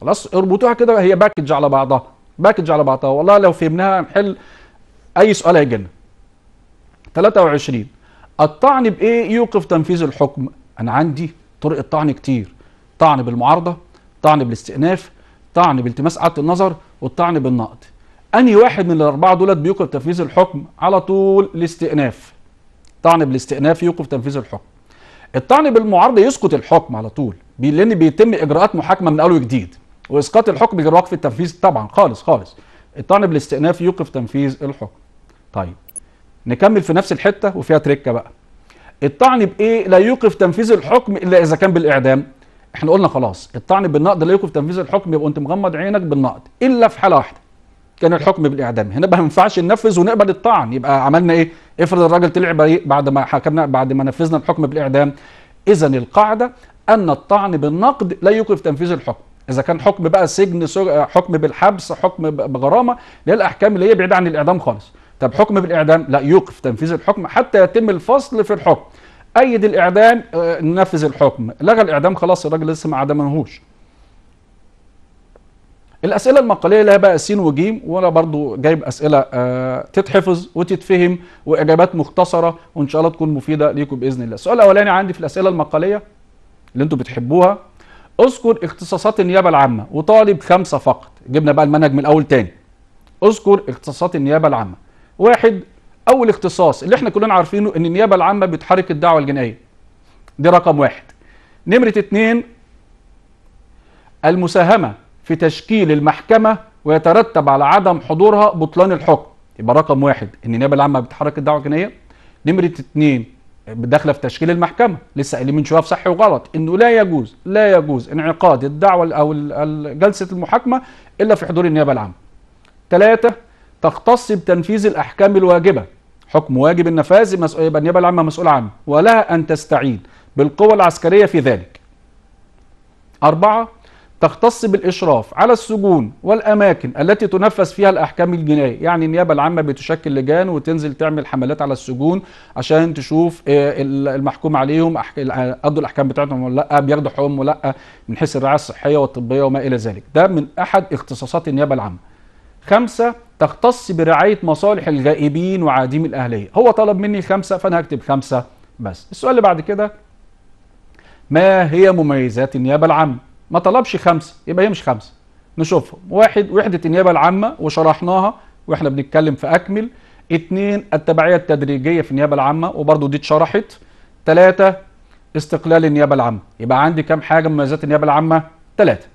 خلاص اربطوها كده هي باكج على بعضها باكج على بعضها والله لو فهمناها هنحل اي سؤال هيجينا 23 الطعن بايه يوقف تنفيذ الحكم انا عندي طرق الطعن كتير طعن بالمعارضه طعن بالاستئناف طعن بالتماس اعاده النظر والطعن بالنقد انهي واحد من الاربعه دولت بيوقف تنفيذ الحكم على طول الاستئناف طعن بالاستئناف يوقف تنفيذ الحكم الطعن بالمعارضه يسقط الحكم على طول لان بيتم اجراءات محاكمه من اول وجديد واسقاط الحكم غير وقف التنفيذ طبعا خالص خالص الطعن بالاستئناف يوقف تنفيذ الحكم طيب نكمل في نفس الحته وفيها تركه بقى الطعن بايه لا يوقف تنفيذ الحكم الا اذا كان بالاعدام احنا قلنا خلاص الطعن بالنقد لا يوقف تنفيذ الحكم يبقى انت مغمض عينك بالنقد الا في حاله واحده كان الحكم بالاعدام هنا بقى ما ينفعش ننفذ ونقبل الطعن يبقى عملنا ايه افرض الراجل طلع بريء بعد ما حكمنا بعد ما نفذنا الحكم بالاعدام اذا القاعده ان الطعن بالنقد لا يوقف تنفيذ الحكم اذا كان حكم بقى سجن حكم بالحبس حكم بغرامه اللي هي الاحكام اللي هي بعيده عن الاعدام خالص طب حكم بالاعدام لا يوقف تنفيذ الحكم حتى يتم الفصل في الحكم ايد الاعدام آه، ننفذ الحكم لغى الاعدام خلاص الراجل لسه ما عدمهوش الاسئله المقاليه لها بقى سين وجيم وانا برضو جايب اسئله آه، تتحفظ وتتفهم واجابات مختصره وان شاء الله تكون مفيده ليكم باذن الله السؤال الاولاني عندي في الاسئله المقاليه اللي انتم بتحبوها اذكر اختصاصات النيابه العامه وطالب خمسه فقط جبنا بقى المنهج من الاول تاني اذكر اختصاصات النيابه العامه واحد اول اختصاص اللي احنا كلنا عارفينه ان النيابه العامه بتحرك الدعوه الجنائيه دي رقم واحد نمره اتنين المساهمه في تشكيل المحكمة ويترتب على عدم حضورها بطلان الحكم يبقى رقم واحد ان النيابه العامه بتحرك الدعوه الجنائيه نمره اتنين داخله في تشكيل المحكمه لسه قايلين من شويه في صح وغلط انه لا يجوز لا يجوز انعقاد الدعوه او جلسه المحاكمه الا في حضور النيابه العامه. ثلاثه تختص بتنفيذ الاحكام الواجبه حكم واجب النفاذ مسؤول يبقى النيابه العامه مسؤول عنه ولها ان تستعين بالقوة العسكريه في ذلك. اربعه تختص بالإشراف على السجون والأماكن التي تنفذ فيها الأحكام الجنائية يعني النيابة العامة بتشكل لجان وتنزل تعمل حملات على السجون عشان تشوف آه، المحكوم عليهم قضوا الأحكام بتاعتهم ولا لا بياخدوا حقوقهم ولا لا من حيث الرعاية الصحية والطبية وما إلى ذلك ده من أحد اختصاصات النيابة العامة خمسة تختص برعاية مصالح الغائبين وعديم الأهلية هو طلب مني خمسة فأنا هكتب خمسة بس السؤال اللي بعد كده ما هي مميزات النيابة العامة ما طلبش خمسه يبقى هي مش خمسه نشوفهم واحد وحده النيابه العامه وشرحناها واحنا بنتكلم في اكمل اثنين التبعيه التدريجيه في النيابه العامه وبرضه دي اتشرحت ثلاثه استقلال النيابه العامه يبقى عندي كام حاجه مميزات النيابه العامه ثلاثه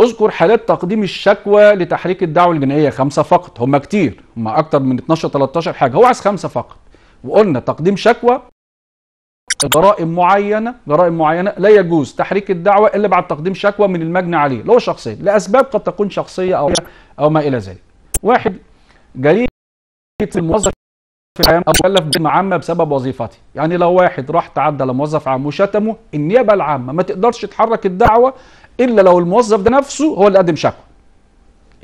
اذكر حالات تقديم الشكوى لتحريك الدعوه الجنائيه خمسه فقط هم كتير هم اكتر من 12 13 حاجه هو عايز خمسه فقط وقلنا تقديم شكوى جرائم معينه جرائم معينه لا يجوز تحريك الدعوه الا بعد تقديم شكوى من المجني عليه اللي هو لاسباب قد تكون شخصيه او او ما الى ذلك. واحد جريمه الموظف او كلف بجريمه عامه بسبب وظيفته، يعني لو واحد راح تعدى لموظف عام وشتمه النيابه العامه ما تقدرش تحرك الدعوه الا لو الموظف ده نفسه هو اللي قدم شكوى.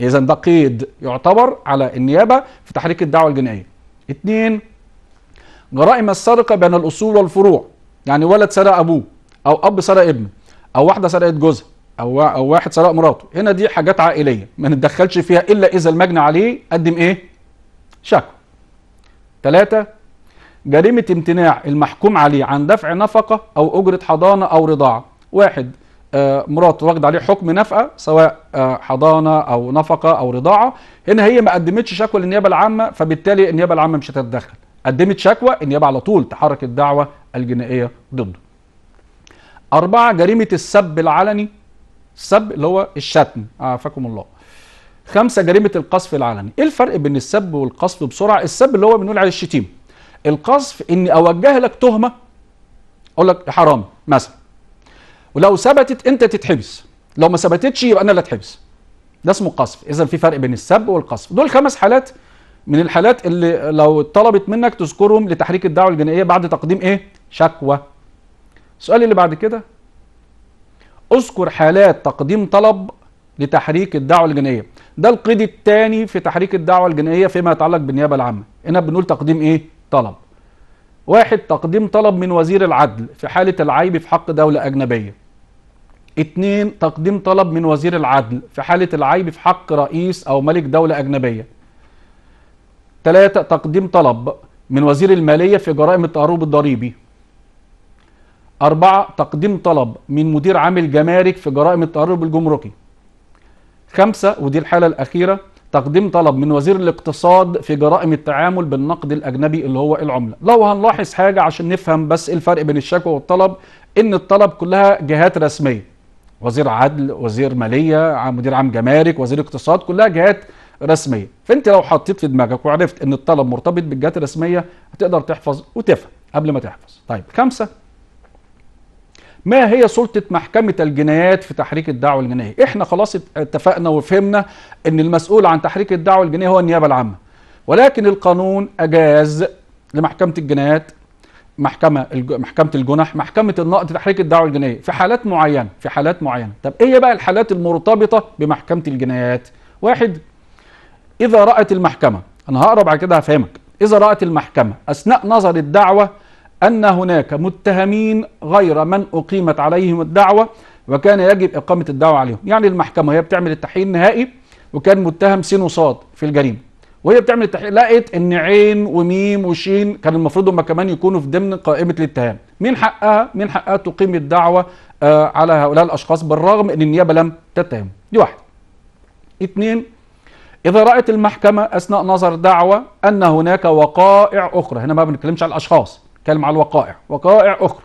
اذا ده قيد يعتبر على النيابه في تحريك الدعوه الجنائيه. اثنين جرائم السرقه بين الاصول والفروع يعني ولد سرق ابوه او اب سرق ابنه او واحده سرقت جوزها او او واحد سرق مراته هنا دي حاجات عائليه ما نتدخلش فيها الا اذا المجني عليه قدم ايه شكوى ثلاثة جريمة امتناع المحكوم عليه عن دفع نفقة أو أجرة حضانة أو رضاعة واحد آه مراته واخد عليه حكم نفقة سواء آه حضانة أو نفقة أو رضاعة هنا هي ما قدمتش شكوى للنيابة العامة فبالتالي النيابة العامة مش هتتدخل قدمت شكوى النيابه على طول تحرك الدعوه الجنائيه ضده. أربعة جريمة السب العلني السب اللي هو الشتم عافاكم الله. خمسة جريمة القذف العلني، إيه الفرق بين السب والقذف بسرعة؟ السب اللي هو بنقول عليه الشتيمة. القذف إني أوجه لك تهمة أقول لك حرام مثلا. ولو ثبتت أنت تتحبس، لو ما ثبتتش يبقى أنا اللي أتحبس. ده اسمه قذف، إذا في فرق بين السب والقذف، دول خمس حالات من الحالات اللي لو طلبت منك تذكرهم لتحريك الدعوه الجنائيه بعد تقديم ايه شكوى السؤال اللي بعد كده اذكر حالات تقديم طلب لتحريك الدعوه الجنائيه ده القيد الثاني في تحريك الدعوه الجنائيه فيما يتعلق بالنيابه العامه هنا بنقول تقديم ايه طلب واحد تقديم طلب من وزير العدل في حاله العيب في حق دوله اجنبيه اثنين تقديم طلب من وزير العدل في حاله العيب في حق رئيس او ملك دوله اجنبيه ثلاثة تقديم طلب من وزير المالية في جرائم التهرب الضريبي أربعة تقديم طلب من مدير عام الجمارك في جرائم التهرب الجمركي خمسة ودي الحالة الأخيرة تقديم طلب من وزير الاقتصاد في جرائم التعامل بالنقد الأجنبي اللي هو العملة لو هنلاحظ حاجة عشان نفهم بس إيه الفرق بين الشكوى والطلب إن الطلب كلها جهات رسمية وزير عدل وزير مالية مدير عام جمارك وزير اقتصاد كلها جهات رسميه فانت لو حطيت في دماغك وعرفت ان الطلب مرتبط بالجهات الرسميه هتقدر تحفظ وتفهم قبل ما تحفظ طيب خمسه ما هي سلطة محكمة الجنايات في تحريك الدعوة الجنائية؟ احنا خلاص اتفقنا وفهمنا ان المسؤول عن تحريك الدعوة الجنائية هو النيابة العامة. ولكن القانون اجاز لمحكمة الجنايات محكمة محكمة الجنح، محكمة النقد تحريك الدعوة الجنائية في حالات معينة، في حالات معينة. طب ايه بقى الحالات المرتبطة بمحكمة الجنايات؟ واحد إذا رأت المحكمة أنا هقرا بعد كده هفهمك إذا رأت المحكمة أثناء نظر الدعوة أن هناك متهمين غير من أقيمت عليهم الدعوة وكان يجب إقامة الدعوة عليهم يعني المحكمة هي بتعمل التحقيق النهائي وكان متهم س وصاد في الجريمة وهي بتعمل التحقيق لقت ان عين وميم وشين كان المفروض هم كمان يكونوا في ضمن قائمه الاتهام من حقها من حقها تقيم الدعوه آه، على هؤلاء الاشخاص بالرغم ان النيابه لم تتهم دي واحده اثنين إذا رأت المحكمة أثناء نظر دعوة أن هناك وقائع أخرى هنا ما بنتكلمش على الأشخاص نتكلم على الوقائع وقائع أخرى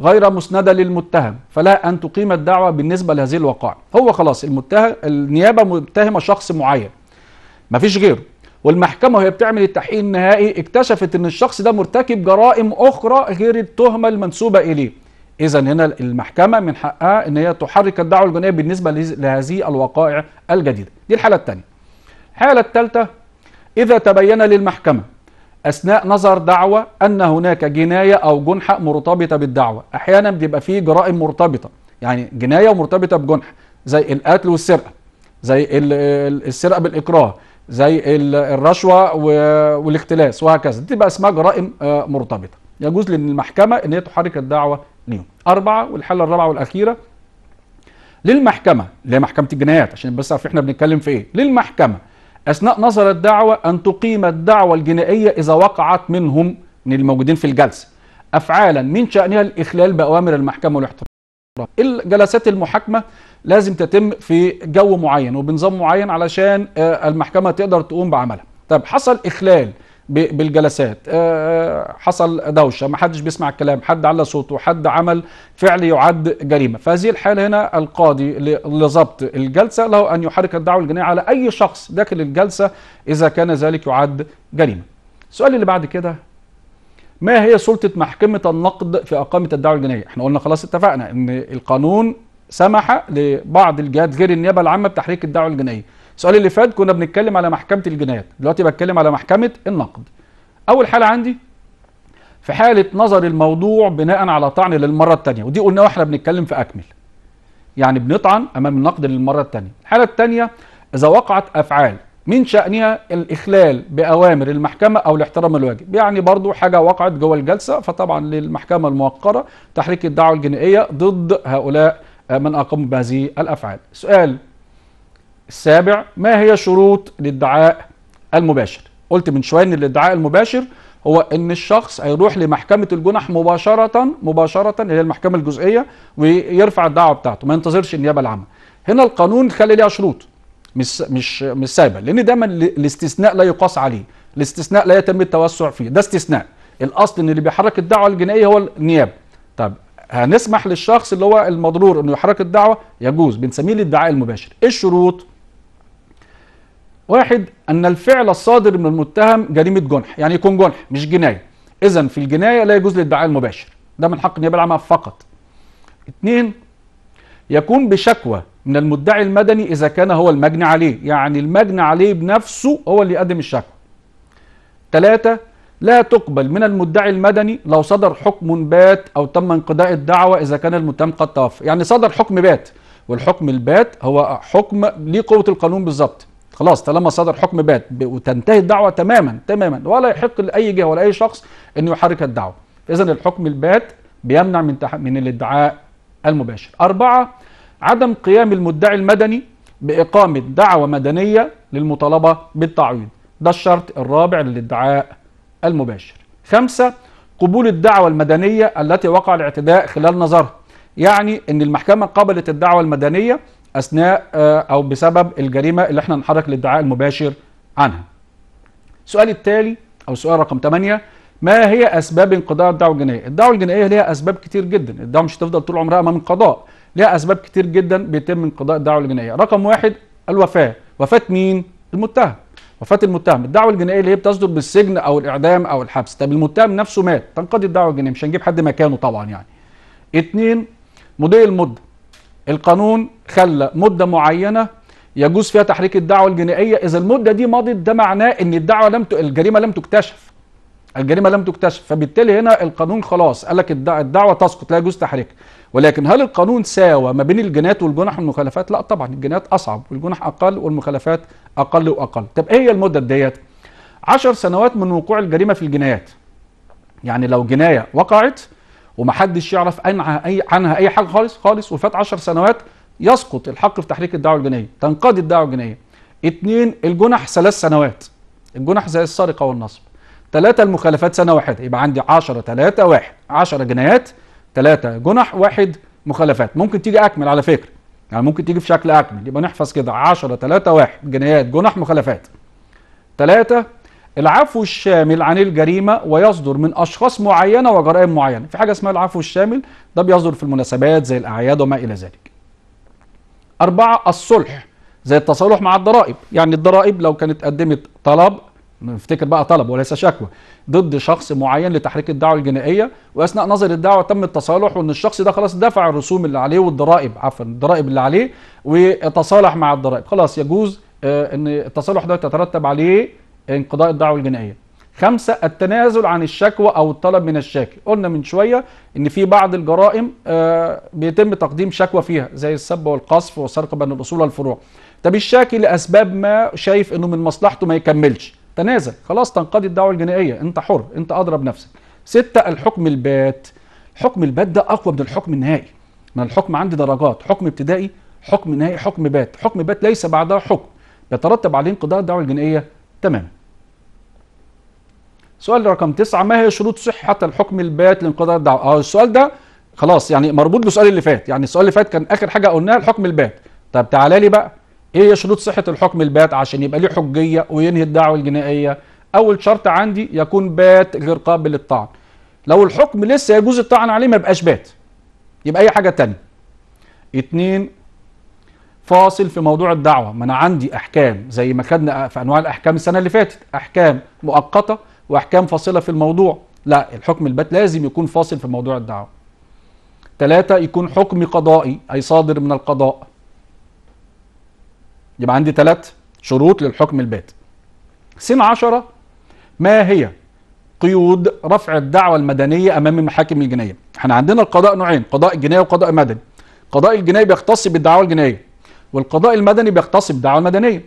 غير مسندة للمتهم فلا أن تقيم الدعوة بالنسبة لهذه الوقائع هو خلاص المتهم النيابة متهمة شخص معين مفيش غيره والمحكمة وهي بتعمل التحقيق النهائي اكتشفت أن الشخص ده مرتكب جرائم أخرى غير التهمة المنسوبة إليه إذا هنا المحكمة من حقها أن هي تحرك الدعوة الجنائية بالنسبة لهذه الوقائع الجديدة دي الحالة الثانية الحالة الثالثة إذا تبين للمحكمة أثناء نظر دعوة أن هناك جناية أو جنحة مرتبطة بالدعوة أحيانا بيبقى فيه جرائم مرتبطة يعني جناية مرتبطة بجنح زي القتل والسرقة زي السرقة بالإكراه زي الرشوة والاختلاس وهكذا دي بقى اسمها جرائم آه، مرتبطة يجوز للمحكمة أن هي تحرك الدعوة ليهم أربعة والحالة الرابعة والأخيرة للمحكمة اللي هي محكمة الجنايات عشان بس احنا بنتكلم في إيه للمحكمة أثناء نظر الدعوة أن تقيم الدعوة الجنائية إذا وقعت منهم من الموجودين في الجلسة أفعالا من شأنها الإخلال بأوامر المحكمة والاحترام الجلسات المحاكمة لازم تتم في جو معين وبنظام معين علشان آه، المحكمة تقدر تقوم بعملها طب حصل إخلال بالجلسات آه، آه، حصل دوشه ما حدش بيسمع الكلام حد على صوته حد عمل فعل يعد جريمه فهذه الحاله هنا القاضي لضبط الجلسه له ان يحرك الدعوه الجنائيه على اي شخص داخل الجلسه اذا كان ذلك يعد جريمه السؤال اللي بعد كده ما هي سلطه محكمه النقد في اقامه الدعوه الجنائيه احنا قلنا خلاص اتفقنا ان القانون سمح لبعض الجهات غير النيابه العامه بتحريك الدعوه الجنائيه السؤال اللي فات كنا بنتكلم على محكمه الجنايات دلوقتي بتكلم على محكمه النقد اول حاله عندي في حاله نظر الموضوع بناء على طعن للمره الثانيه ودي قلناها واحنا بنتكلم في اكمل يعني بنطعن امام النقد للمره الثانيه الحاله الثانيه اذا وقعت افعال من شأنها الإخلال بأوامر المحكمة أو الاحترام الواجب يعني برضو حاجة وقعت جوه الجلسة فطبعا للمحكمة الموقرة تحريك الدعوة الجنائية ضد هؤلاء من أقاموا بهذه الأفعال سؤال السابع ما هي شروط الادعاء المباشر قلت من شويه ان الادعاء المباشر هو ان الشخص هيروح لمحكمه الجنح مباشره مباشره اللي هي المحكمه الجزئيه ويرفع الدعوه بتاعته ما ينتظرش النيابه العامه هنا القانون خلي ليها شروط مش مش مش سايبه لان دايما الاستثناء لا يقاس عليه الاستثناء لا يتم التوسع فيه ده استثناء الاصل ان اللي بيحرك الدعوه الجنائيه هو النيابه طب هنسمح للشخص اللي هو المضرور انه يحرك الدعوه يجوز بنسميه الادعاء المباشر ايه الشروط واحد أن الفعل الصادر من المتهم جريمة جنح يعني يكون جنح مش جناية إذا في الجناية لا يجوز الادعاء المباشر ده من حق النيابة العامة فقط اثنين يكون بشكوى من المدعي المدني إذا كان هو المجني عليه يعني المجني عليه بنفسه هو اللي يقدم الشكوى ثلاثة لا تقبل من المدعي المدني لو صدر حكم بات أو تم انقضاء الدعوة إذا كان المتهم قد توفى يعني صدر حكم بات والحكم البات هو حكم ليه قوة القانون بالظبط خلاص طالما صدر حكم بات وتنتهي الدعوه تماما تماما ولا يحق لاي جهه ولا اي شخص انه يحرك الدعوه اذا الحكم البات بيمنع من تح... من الادعاء المباشر أربعة عدم قيام المدعي المدني بإقامة دعوة مدنية للمطالبة بالتعويض ده الشرط الرابع للادعاء المباشر خمسة قبول الدعوة المدنية التي وقع الاعتداء خلال نظرها يعني ان المحكمة قبلت الدعوة المدنية اثناء آه، او بسبب الجريمه اللي احنا نحرك الادعاء المباشر عنها. السؤال التالي او سؤال رقم 8 ما هي اسباب انقضاء الدعوه الجنائيه؟ الدعوه الجنائيه ليها اسباب كتير جدا، الدعوه مش هتفضل طول عمرها امام القضاء، ليها اسباب كتير جدا بيتم انقضاء الدعوه الجنائيه، رقم واحد الوفاه، وفاه مين؟ المتهم. وفاه المتهم، الدعوه الجنائيه اللي هي بتصدر بالسجن او الاعدام او الحبس، طب المتهم نفسه مات، تنقضي الدعوه الجنائيه، مش هنجيب حد مكانه طبعا يعني. اثنين مضي المده. القانون خلى مدة معينة يجوز فيها تحريك الدعوة الجنائية إذا المدة دي مضت ده معناه إن الدعوة لم ت... الجريمة لم تكتشف الجريمة لم تكتشف فبالتالي هنا القانون خلاص قال لك الدعوة تسقط لا يجوز تحريكها ولكن هل القانون ساوى ما بين الجنات والجنح والمخالفات؟ لا طبعا الجنات أصعب والجنح أقل والمخالفات أقل وأقل طب إيه هي المدة ديت؟ 10 سنوات من وقوع الجريمة في الجنايات يعني لو جناية وقعت ومحدش يعرف عنها اي عنها اي حاجه خالص خالص وفات 10 سنوات يسقط الحق في تحريك الدعوه الجنائيه تنقضي الدعوه الجنائيه اثنين الجنح ثلاث سنوات الجنح زي السرقه والنصب ثلاثة المخالفات سنة واحدة يبقى عندي 10 3 1 10 جنايات ثلاثه جنح واحد مخالفات ممكن تيجي أكمل على فكرة يعني ممكن تيجي في شكل أكمل يبقى نحفظ كده 10 3 1 جنايات جنح مخالفات ثلاثه العفو الشامل عن الجريمة ويصدر من أشخاص معينة وجرائم معينة في حاجة اسمها العفو الشامل ده بيصدر في المناسبات زي الأعياد وما إلى ذلك أربعة الصلح زي التصالح مع الضرائب يعني الضرائب لو كانت قدمت طلب نفتكر بقى طلب وليس شكوى ضد شخص معين لتحريك الدعوه الجنائيه واثناء نظر الدعوه تم التصالح وان الشخص ده خلاص دفع الرسوم اللي عليه والضرائب عفوا الضرائب اللي عليه وتصالح مع الضرائب خلاص يجوز آه، ان التصالح ده يترتب عليه انقضاء الدعوه الجنائيه خمسة التنازل عن الشكوى أو الطلب من الشاكي قلنا من شوية إن في بعض الجرائم آه، بيتم تقديم شكوى فيها زي السب والقصف والسرقة بين الأصول والفروع طب الشاكي لأسباب ما شايف إنه من مصلحته ما يكملش تنازل خلاص تنقضي الدعوة الجنائية أنت حر أنت أضرب نفسك ستة الحكم البات حكم البات ده أقوى من الحكم النهائي ما الحكم عندي درجات حكم ابتدائي حكم نهائي حكم بات حكم بات ليس بعدها حكم يترتب عليه انقضاء الدعوة الجنائية تماما سؤال رقم تسعة ما هي شروط صحة الحكم البات لانقضاء الدعوة اه السؤال ده خلاص يعني مربوط بالسؤال اللي فات يعني السؤال اللي فات كان آخر حاجة قلناها الحكم البات طب تعالى لي بقى ايه هي شروط صحة الحكم البات عشان يبقى ليه حجية وينهي الدعوة الجنائية أول شرط عندي يكون بات غير قابل للطعن لو الحكم لسه يجوز الطعن عليه ما يبقاش بات يبقى أي حاجة تانية اتنين فاصل في موضوع الدعوة ما أنا عندي أحكام زي ما خدنا في أنواع الأحكام السنة اللي فاتت أحكام مؤقتة واحكام فاصله في الموضوع لا الحكم البت لازم يكون فاصل في موضوع الدعوه ثلاثة يكون حكم قضائي أي صادر من القضاء يبقى عندي ثلاث شروط للحكم البات سن عشرة ما هي قيود رفع الدعوة المدنية أمام المحاكم الجنائية احنا عندنا القضاء نوعين قضاء جنائي وقضاء مدني القضاء الجنائي بيختص بالدعوة الجنائية والقضاء المدني بيختص بالدعوة المدنية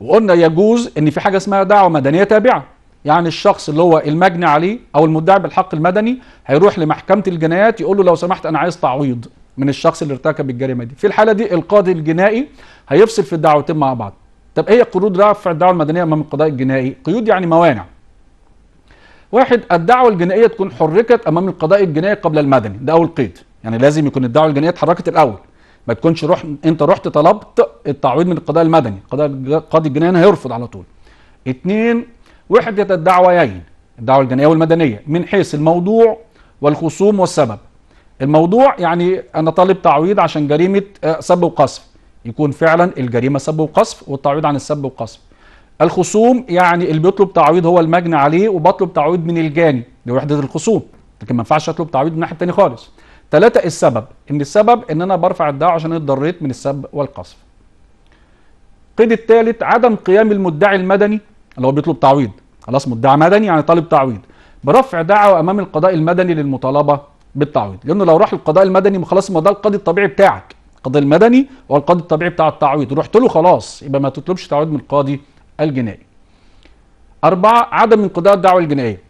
وقلنا يجوز ان في حاجة اسمها دعوة مدنية تابعة يعني الشخص اللي هو المجني عليه او المدعي بالحق المدني هيروح لمحكمه الجنايات يقول له لو سمحت انا عايز تعويض من الشخص اللي ارتكب الجريمه دي في الحاله دي القاضي الجنائي هيفصل في الدعوتين مع بعض طب ايه قيود رفع الدعوه المدنيه امام القضاء الجنائي قيود يعني موانع واحد الدعوه الجنائيه تكون حركت امام القضاء الجنائي قبل المدني ده اول قيد يعني لازم يكون الدعوه الجنائيه اتحركت الاول ما تكونش روح انت رحت طلبت التعويض من القضاء المدني القضاء القاضي الجنائي هيرفض على طول اتنين وحدة الدعويين الدعوة الجنائية والمدنية من حيث الموضوع والخصوم والسبب الموضوع يعني أنا طالب تعويض عشان جريمة آه، سب وقصف يكون فعلا الجريمة سب وقصف والتعويض عن السب والقصف الخصوم يعني اللي بيطلب تعويض هو المجني عليه وبطلب تعويض من الجاني دي وحدة الخصوم لكن ما ينفعش اطلب تعويض من الناحية التانية خالص ثلاثة السبب ان السبب ان انا برفع الدعوة عشان اتضريت من السب والقصف قيد الثالث عدم قيام المدعي المدني اللي هو بيطلب تعويض خلاص مدعى مدني يعني طالب تعويض برفع دعوى امام القضاء المدني للمطالبه بالتعويض لانه لو راح القضاء المدني خلاص ما ده القاضي الطبيعي بتاعك القاضي المدني هو القاضي الطبيعي بتاع التعويض رحت له خلاص يبقى ما تطلبش تعويض من القاضي الجنائي أربعة عدم انقضاء الدعوة الجنائية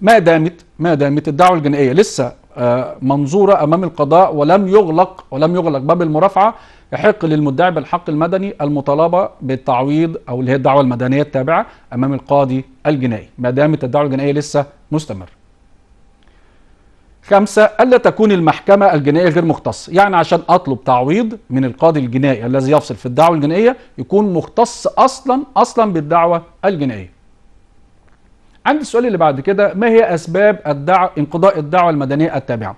ما دامت ما دامت الدعوة الجنائية لسه آه، منظورة أمام القضاء ولم يغلق ولم يغلق باب المرافعة يحق للمدعي بالحق المدني المطالبه بالتعويض او اللي هي الدعوه المدنيه التابعه امام القاضي الجنائي ما دامت الدعوه الجنائيه لسه مستمره. خمسة ألا تكون المحكمة الجنائية غير مختصة يعني عشان أطلب تعويض من القاضي الجنائي الذي يفصل في الدعوة الجنائية يكون مختص أصلا أصلا بالدعوة الجنائية عندي السؤال اللي بعد كده ما هي أسباب الدعو... انقضاء الدعوة المدنية التابعة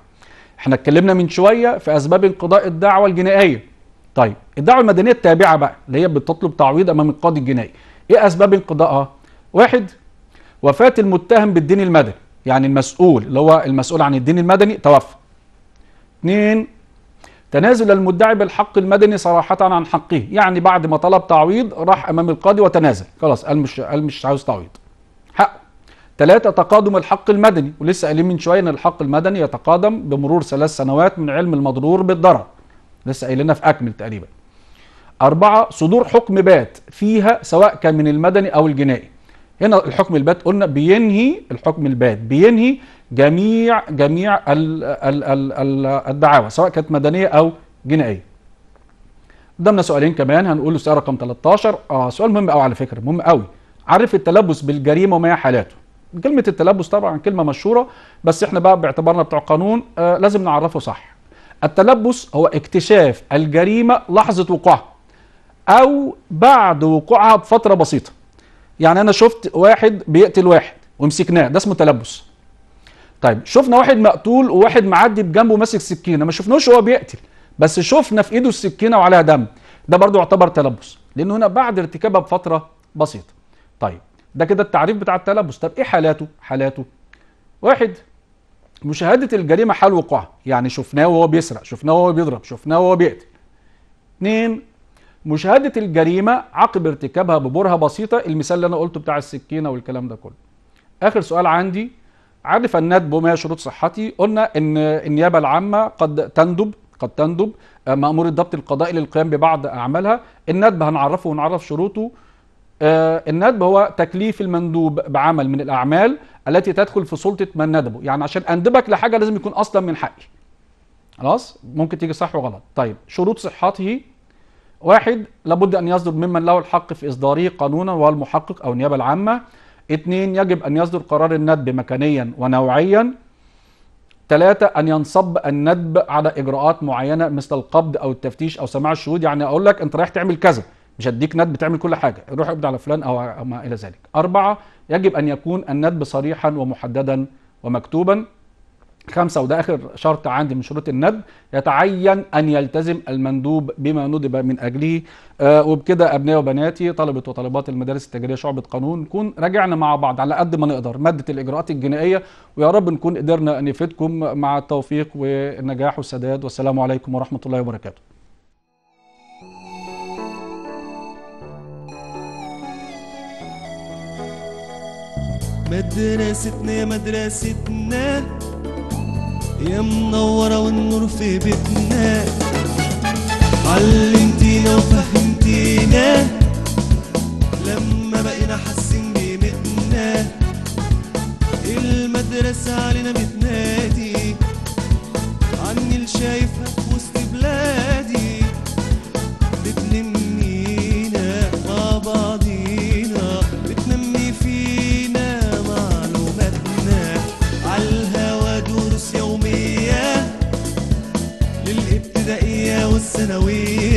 احنا اتكلمنا من شوية في أسباب انقضاء الدعوة الجنائية طيب الدعوه المدنيه التابعه بقى اللي هي بتطلب تعويض امام القاضي الجنائي ايه اسباب انقضائها واحد وفاه المتهم بالدين المدني يعني المسؤول اللي هو المسؤول عن الدين المدني توفى اثنين تنازل المدعي بالحق المدني صراحة عن حقه يعني بعد ما طلب تعويض راح أمام القاضي وتنازل خلاص قال مش قال مش عاوز تعويض حقه ثلاثة تقادم الحق المدني ولسه قايلين من شوية إن الحق المدني يتقادم بمرور ثلاث سنوات من علم المضرور بالضرر لسه قايل لنا في اكمل تقريبا أربعة صدور حكم بات فيها سواء كان من المدني أو الجنائي هنا الحكم البات قلنا بينهي الحكم البات بينهي جميع جميع الـ الـ الـ الـ الدعاوى سواء كانت مدنية أو جنائية قدامنا سؤالين كمان هنقول سؤال رقم 13 اه سؤال مهم قوي على فكرة مهم قوي عرف التلبس بالجريمة وما هي حالاته كلمة التلبس طبعا كلمة مشهورة بس احنا بقى باعتبارنا بتوع قانون آه لازم نعرفه صح التلبس هو اكتشاف الجريمة لحظة وقوعها أو بعد وقوعها بفترة بسيطة يعني أنا شفت واحد بيقتل واحد ومسكناه ده اسمه تلبس طيب شفنا واحد مقتول وواحد معدي بجنبه ماسك سكينة ما شفناهوش هو بيقتل بس شفنا في إيده السكينة وعليها دم ده برضو يعتبر تلبس لأن هنا بعد ارتكابها بفترة بسيطة طيب ده كده التعريف بتاع التلبس طب إيه حالاته؟ حالاته واحد مشاهده الجريمه حال وقوعها يعني شفناه وهو بيسرق شفناه وهو بيضرب شفناه وهو بيقتل اثنين مشاهده الجريمه عقب ارتكابها ببورها بسيطه المثال اللي انا قلته بتاع السكينه والكلام ده كله اخر سؤال عندي عارف الندب وما شروط صحتي قلنا ان النيابه العامه قد تندب قد تندب آه، مامور الضبط القضائي للقيام ببعض اعمالها الندب هنعرفه ونعرف شروطه آه، الندب هو تكليف المندوب بعمل من الاعمال التي تدخل في سلطه من ندبه يعني عشان اندبك لحاجه لازم يكون اصلا من حقي خلاص ممكن تيجي صح وغلط طيب شروط صحته واحد لابد ان يصدر ممن له الحق في اصداره قانونا والمحقق او النيابه العامه اثنين يجب ان يصدر قرار الندب مكانيا ونوعيا ثلاثة أن ينصب الندب على إجراءات معينة مثل القبض أو التفتيش أو سماع الشهود يعني أقول لك أنت رايح تعمل كذا مش هديك ند بتعمل كل حاجه روح ابدا على فلان او ما الى ذلك اربعه يجب ان يكون الندب صريحا ومحددا ومكتوبا خمسة وده آخر شرط عندي من شروط الندب يتعين أن يلتزم المندوب بما ندب من أجله آه وبكده أبنائي وبناتي طلبة وطالبات المدارس التجارية شعبة قانون نكون راجعنا مع بعض على قد ما نقدر مادة الإجراءات الجنائية ويا رب نكون قدرنا نفيدكم مع التوفيق والنجاح والسداد والسلام عليكم ورحمة الله وبركاته مدرستنا مدرستنا يا منورة والنور في بيتنا علمتينا وفهمتينا لما بقينا حاسين بقيمتنا المدرسة علينا بتنادي عني اللي شايفها في وسط بلادي سنوي